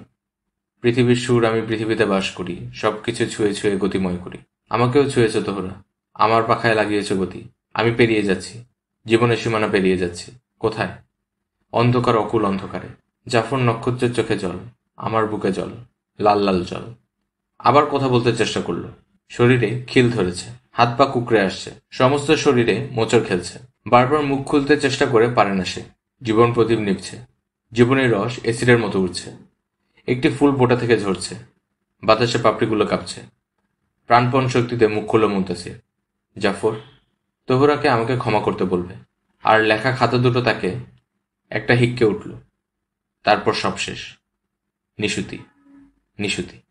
পৃথিবীর সুর আমি পৃথিবীতে বাস করি সবকিছু ছুঁয়ে ছুঁয়ে গতিময় করি আমাকেও ছুঁয়েছ তোহরা আমার পাখায় লাগিয়েছ গতি আমি পেরিয়ে যাচ্ছি জীবনের সীমানা পেরিয়ে যাচ্ছি কোথায় অন্ধকার অকুল অন্ধকারে জাফর নক্ষত্রের চোখে জল আমার বুকে জল লাল লাল জল আবার কথা বলতে চেষ্টা করলো শরীরে খিল ধরেছে হাত পা কুকড়ে আসছে সমস্ত শরীরে মোচড় খেলছে বারবার মুখ খুলতে চেষ্টা করে পারে না সে জীবন প্রদীপ নিভছে জীবনের রস এসিডের মতো উঠছে একটি ফুল বোটা থেকে ঝরছে বাতাসে পাপড়িগুলো কাঁপছে প্রাণপণ শক্তিতে মুখ খুলল মুন্তাসির জাফর তোহরাকে আমাকে ক্ষমা করতে বলবে আর লেখা খাতা দুটো তাকে একটা হিক্কে উঠল তারপর সব শেষ নিশুতি নিশুতি